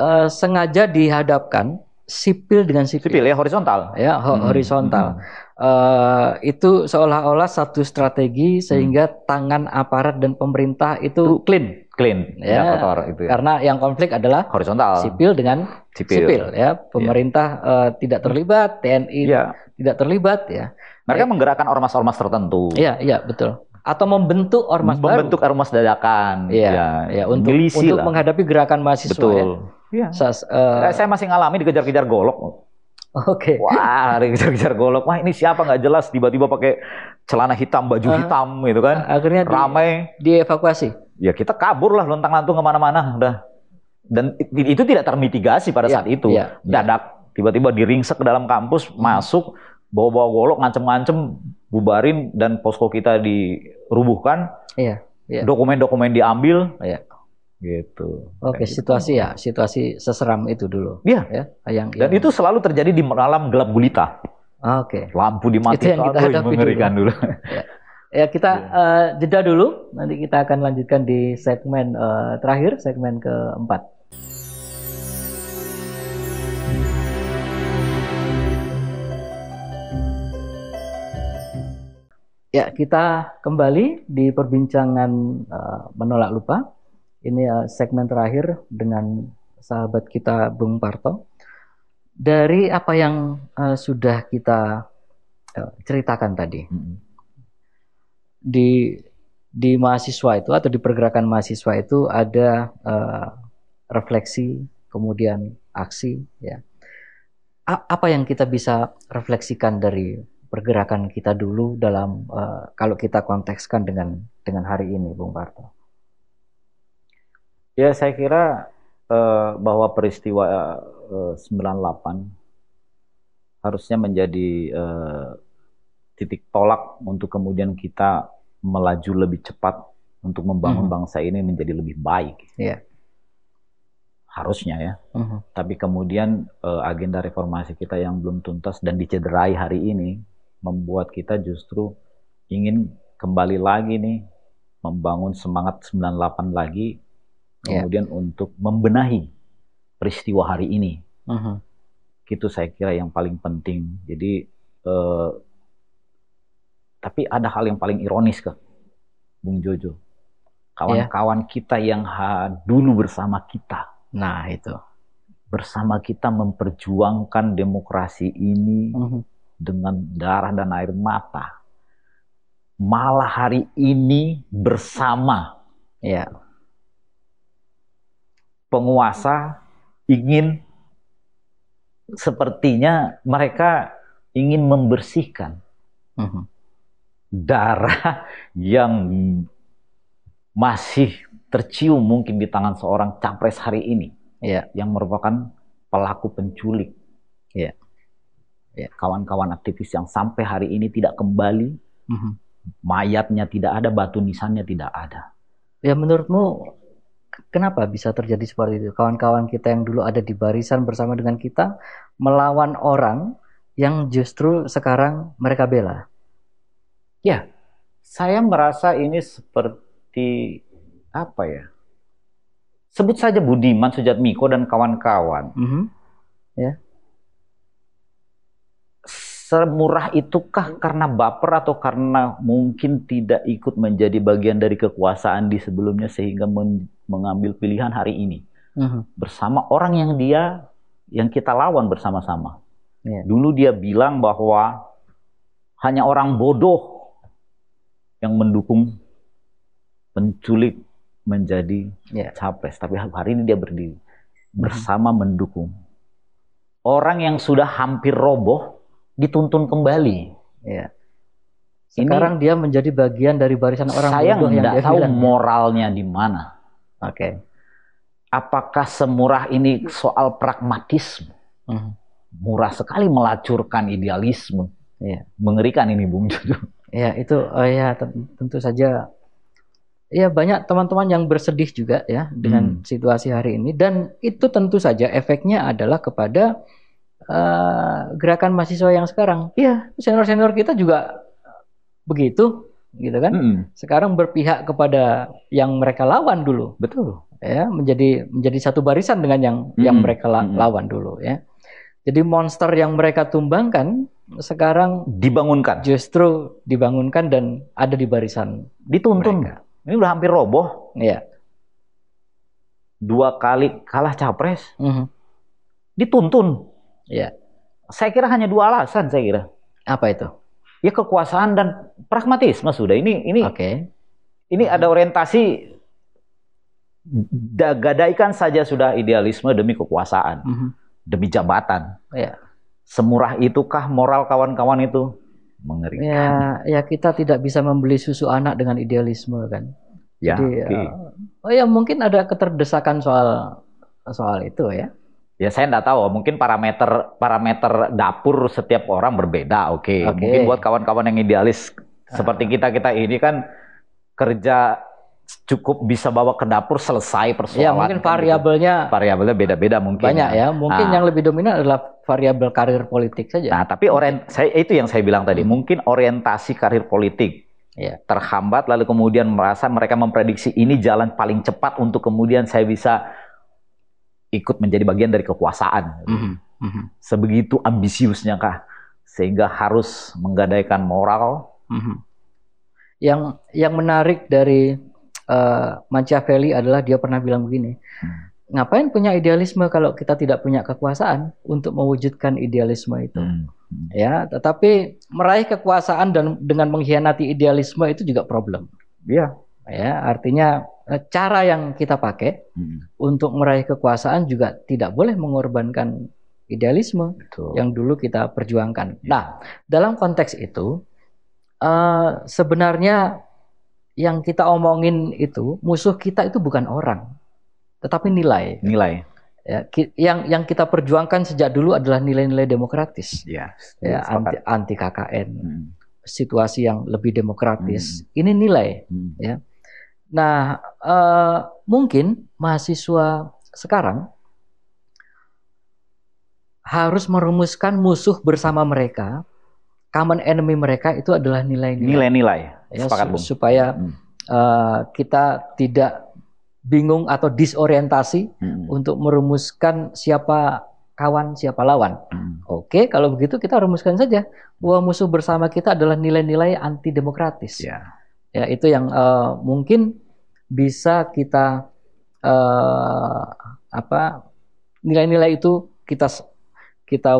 uh, sengaja dihadapkan sipil dengan sipil. Sipil ya horizontal. Ya ho- hmm. horizontal. Mm-hmm. Uh, itu seolah-olah satu strategi sehingga hmm tangan aparat dan pemerintah itu clean clean, ya, tidak kotor itu. Ya. Karena yang konflik adalah horizontal. Sipil dengan sipil, sipil ya. Iya. Pemerintah ya. Uh, tidak terlibat, TNI ya. tidak terlibat ya. Mereka ya. menggerakkan ormas-ormas tertentu. Iya, iya, betul. Atau membentuk ormas membentuk baru. ormas dadakan. Iya, ya. ya untuk untuk menghadapi gerakan mahasiswa ya. betul. ya. Iya. Uh, saya masih ngalami dikejar-kejar golok. Oke. Okay. Wah, dikejar-kejar golok. Wah, ini siapa nggak jelas tiba-tiba pakai celana hitam, baju ah. hitam gitu kan. Akhirnya ramai dievakuasi ya kita kabur lah lontang-lantung kemana-mana udah dan itu tidak termitigasi pada ya, saat itu ya, ya, dadak tiba-tiba diringsek ke dalam kampus hmm. masuk bawa-bawa golok ngancem-ngancem bubarin dan posko kita dirubuhkan iya, iya. dokumen-dokumen diambil iya gitu. Oke, Kayak situasi gitu. ya, situasi seseram itu dulu. Iya, ya. Yang, Dan itu selalu terjadi di malam gelap gulita. Ah, oke. Okay. Lampu dimatikan, itu yang kita hadapi mengerikan dulu. dulu. Ya. Ya kita yeah. Iya. uh, jeda dulu, nanti kita akan lanjutkan di segmen uh, terakhir, segmen keempat. Ya kita kembali di perbincangan uh, menolak lupa. Ini uh, segmen terakhir dengan sahabat kita Bung Parto. Dari apa yang uh, sudah kita uh, ceritakan tadi. -hmm di di mahasiswa itu atau di pergerakan mahasiswa itu ada uh, refleksi kemudian aksi ya A apa yang kita bisa refleksikan dari pergerakan kita dulu dalam uh, kalau kita kontekskan dengan dengan hari ini Bung Parto ya saya kira uh, bahwa peristiwa uh, 98 harusnya menjadi uh, titik tolak untuk kemudian kita melaju lebih cepat untuk membangun mm -hmm. bangsa ini menjadi lebih baik. Yeah. Harusnya ya. Mm -hmm. Tapi kemudian uh, agenda reformasi kita yang belum tuntas dan dicederai hari ini membuat kita justru ingin kembali lagi nih membangun semangat 98 lagi iya. kemudian untuk membenahi peristiwa hari ini. Mm -hmm. Itu saya kira yang paling penting. Jadi uh, tapi ada hal yang paling ironis ke Bung Jojo. Kawan-kawan yeah. kita yang ha, dulu bersama kita. Nah, itu. Bersama kita memperjuangkan demokrasi ini mm -hmm. dengan darah dan air mata. Malah hari ini bersama. Ya. Yeah. Penguasa ingin sepertinya mereka ingin membersihkan. Mm -hmm darah yang masih tercium mungkin di tangan seorang capres hari ini yeah. yang merupakan pelaku penculik yeah. Yeah. kawan-kawan aktivis yang sampai hari ini tidak kembali mm-hmm. mayatnya tidak ada batu nisannya tidak ada ya menurutmu kenapa bisa terjadi seperti itu kawan-kawan kita yang dulu ada di barisan bersama dengan kita melawan orang yang justru sekarang mereka bela Ya, saya merasa ini seperti apa ya? Sebut saja Budiman Miko dan kawan-kawan. Mm -hmm. Ya. Semurah itukah karena baper atau karena mungkin tidak ikut menjadi bagian dari kekuasaan di sebelumnya sehingga men mengambil pilihan hari ini mm -hmm. bersama orang yang dia yang kita lawan bersama-sama. Yeah. Dulu dia bilang bahwa hanya orang bodoh yang mendukung penculik menjadi yeah. capres, tapi hari ini dia berdiri hmm. bersama mendukung orang yang sudah hampir roboh dituntun kembali. Yeah. Sekarang ini, dia menjadi bagian dari barisan orang saya tidak tahu bilang. moralnya di mana. Oke. Okay. Apakah semurah ini soal pragmatisme? Mm. Murah sekali melacurkan idealisme. Yeah. Mengerikan ini Bung Jojo. Ya, itu uh, ya tentu saja ya banyak teman-teman yang bersedih juga ya dengan hmm. situasi hari ini dan itu tentu saja efeknya adalah kepada uh, gerakan mahasiswa yang sekarang. Iya, senior-senior kita juga begitu gitu kan. Hmm. Sekarang berpihak kepada yang mereka lawan dulu. Betul. Ya, menjadi menjadi satu barisan dengan yang hmm. yang mereka la hmm. lawan dulu ya. Jadi monster yang mereka tumbangkan sekarang dibangunkan. Justru dibangunkan dan ada di barisan dituntun. Ini udah hampir roboh. Iya. Dua kali kalah capres. Mm -hmm. Dituntun. Iya. Saya kira hanya dua alasan saya kira. Apa itu? Ya kekuasaan dan pragmatisme sudah. Ini ini Oke. Okay. Ini ada orientasi gadaikan saja sudah idealisme demi kekuasaan, mm -hmm. demi jabatan. Iya. Semurah itukah moral kawan-kawan itu? Mengerikan. Ya, ya kita tidak bisa membeli susu anak dengan idealisme kan. Ya. Jadi, okay. Ya, uh, oh ya mungkin ada keterdesakan soal soal itu ya. Ya saya tidak tahu, mungkin parameter parameter dapur setiap orang berbeda. Oke, okay. okay. mungkin buat kawan-kawan yang idealis ah. seperti kita kita ini kan kerja cukup bisa bawa ke dapur selesai persoalan. Ya mungkin kan gitu. variabelnya variabelnya beda-beda mungkin. Banyak ya. ya. Mungkin nah, yang lebih dominan adalah variabel karir politik saja. Nah, tapi orient saya itu yang saya bilang tadi, hmm. mungkin orientasi karir politik ya. terhambat lalu kemudian merasa mereka memprediksi ini jalan paling cepat untuk kemudian saya bisa ikut menjadi bagian dari kekuasaan. -hmm. -hmm. Sebegitu ambisiusnya kah sehingga harus menggadaikan moral. -hmm. Yang yang menarik dari uh, Machiavelli adalah dia pernah bilang begini. Hmm. Ngapain punya idealisme kalau kita tidak punya kekuasaan untuk mewujudkan idealisme itu? Hmm. hmm. Ya, tetapi meraih kekuasaan dan dengan mengkhianati idealisme itu juga problem. Iya. Ya, artinya eh, cara yang kita pakai hmm. untuk meraih kekuasaan juga tidak boleh mengorbankan idealisme Betul. yang dulu kita perjuangkan. Iya. Nah, dalam konteks itu uh, sebenarnya yang kita omongin itu musuh kita itu bukan orang, tetapi nilai. Nilai. Ya, ki, yang yang kita perjuangkan sejak dulu adalah nilai-nilai demokratis. Ya. ya anti, anti KKN, hmm. situasi yang lebih demokratis. Hmm. Ini nilai. Hmm. Ya. Nah, uh, mungkin mahasiswa sekarang harus merumuskan musuh bersama mereka common enemy mereka itu adalah nilai-nilai. Nilai-nilai. Ya, Sepakat, Bung. Supaya hmm. uh, kita tidak bingung atau disorientasi hmm. untuk merumuskan siapa kawan, siapa lawan. Hmm. Oke, kalau begitu kita rumuskan saja bahwa musuh bersama kita adalah nilai-nilai anti demokratis. Ya. Ya, itu yang uh, mungkin bisa kita uh, apa nilai-nilai itu kita kita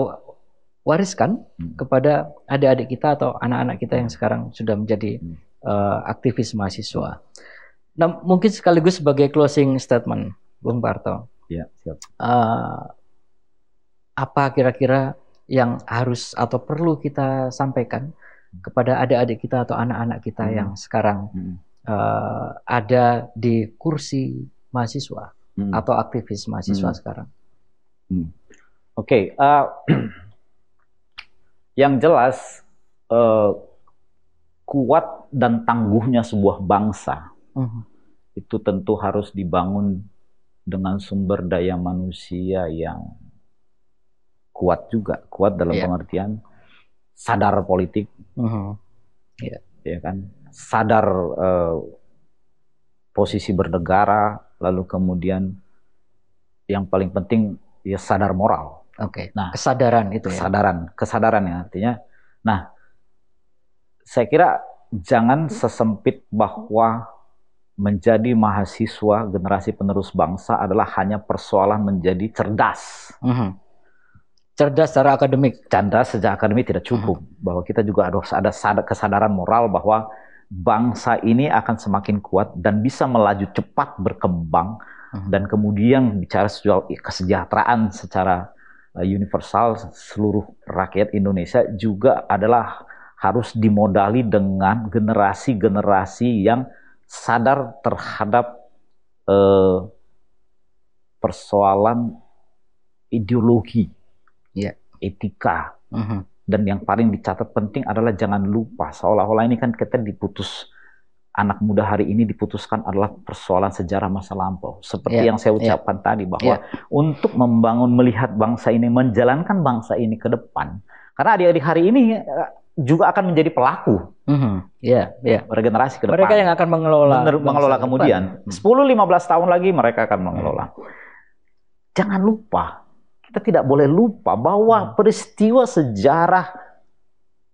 wariskan hmm. kepada adik-adik kita atau anak-anak kita yang sekarang sudah menjadi uh, aktivis mahasiswa. Nah, mungkin sekaligus sebagai closing statement, Bung Barto. Ya, Uh, apa kira-kira yang harus atau perlu kita sampaikan hmm. kepada adik-adik kita atau anak-anak kita hmm. yang sekarang hmm. uh, ada di kursi mahasiswa hmm. atau aktivis mahasiswa hmm. sekarang? Hmm. Oke, okay, uh, yang jelas eh, kuat dan tangguhnya sebuah bangsa uh-huh. itu tentu harus dibangun dengan sumber daya manusia yang kuat juga kuat dalam yeah. pengertian sadar politik uh-huh. yeah. ya kan sadar eh, posisi bernegara lalu kemudian yang paling penting ya sadar moral Oke. Okay. Nah, kesadaran itu ya. kesadaran, ya. Kesadaran, ya artinya. Nah, saya kira jangan sesempit bahwa menjadi mahasiswa generasi penerus bangsa adalah hanya persoalan menjadi cerdas. Mm -hmm. Cerdas secara akademik. Cerdas sejak akademik tidak cukup. Mm -hmm. Bahwa kita juga harus ada kesadaran moral bahwa bangsa ini akan semakin kuat dan bisa melaju cepat berkembang mm -hmm. dan kemudian bicara soal kesejahteraan secara Eh, universal seluruh rakyat Indonesia juga adalah harus dimodali dengan generasi-generasi yang sadar terhadap eh, persoalan ideologi, yeah. etika, uh mhm. -huh. dan yang paling dicatat penting adalah jangan lupa seolah-olah ini kan kita diputus anak muda hari ini diputuskan adalah persoalan sejarah masa lampau. Seperti yeah. yang saya ya. ucapkan yeah. tadi bahwa yeah. untuk membangun melihat bangsa ini menjalankan bangsa ini ke depan karena adik-adik hari ini eh, juga akan menjadi pelaku. Mm -hmm. yeah, yeah. Ya. Regenerasi ke depan. Mereka yang akan mengelola Bener, mengelola kemudian. Depan. 10 mm. 15 tahun lagi mereka akan mengelola. Mm. Jangan lupa, kita tidak boleh lupa bahwa mm. peristiwa sejarah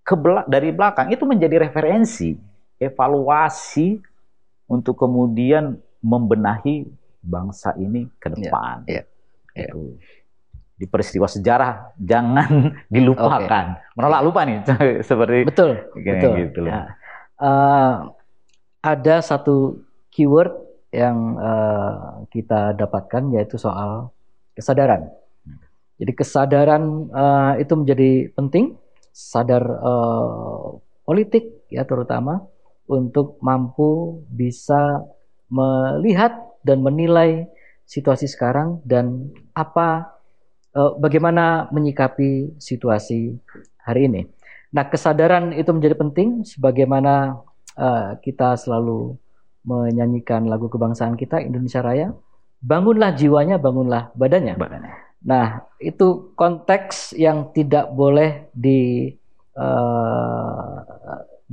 ke belak dari belakang itu menjadi referensi evaluasi untuk kemudian membenahi bangsa ini ke iya, depan. Yeah, yeah, yeah. Itu di peristiwa sejarah jangan dilupakan. Okay. Menolak lupa nih seperti betul, betul. gitu. Ya. Uh, ada satu keyword yang uh, kita dapatkan yaitu soal kesadaran. Jadi kesadaran uh, itu menjadi penting, sadar uh, politik ya terutama untuk mampu bisa melihat dan menilai situasi sekarang dan apa eh, bagaimana menyikapi situasi hari ini. Nah, kesadaran itu menjadi penting sebagaimana eh, kita selalu menyanyikan lagu kebangsaan kita Indonesia Raya, bangunlah jiwanya, bangunlah badannya. badannya. Nah, itu konteks yang tidak boleh di uh,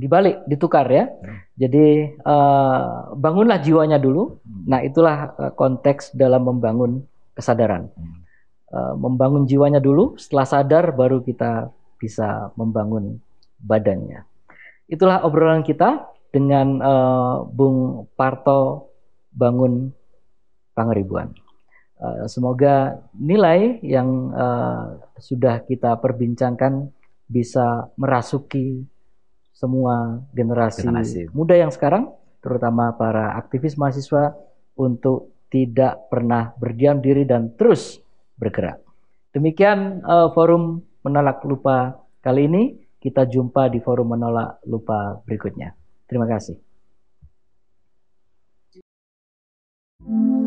dibalik, ditukar ya. ya. Jadi uh, bangunlah jiwanya dulu. Hmm. Nah itulah eh, konteks dalam membangun kesadaran. Uh, membangun jiwanya dulu, setelah sadar baru kita bisa membangun badannya. Itulah obrolan kita dengan uh, Bung Parto Bangun Pangeribuan. Uh, semoga nilai yang uh, sudah kita perbincangkan bisa merasuki semua generasi, generasi muda yang sekarang, terutama para aktivis mahasiswa, untuk tidak pernah berdiam diri dan terus bergerak. Demikian uh, forum menolak lupa kali ini. Kita jumpa di forum menolak lupa berikutnya. Terima kasih. thank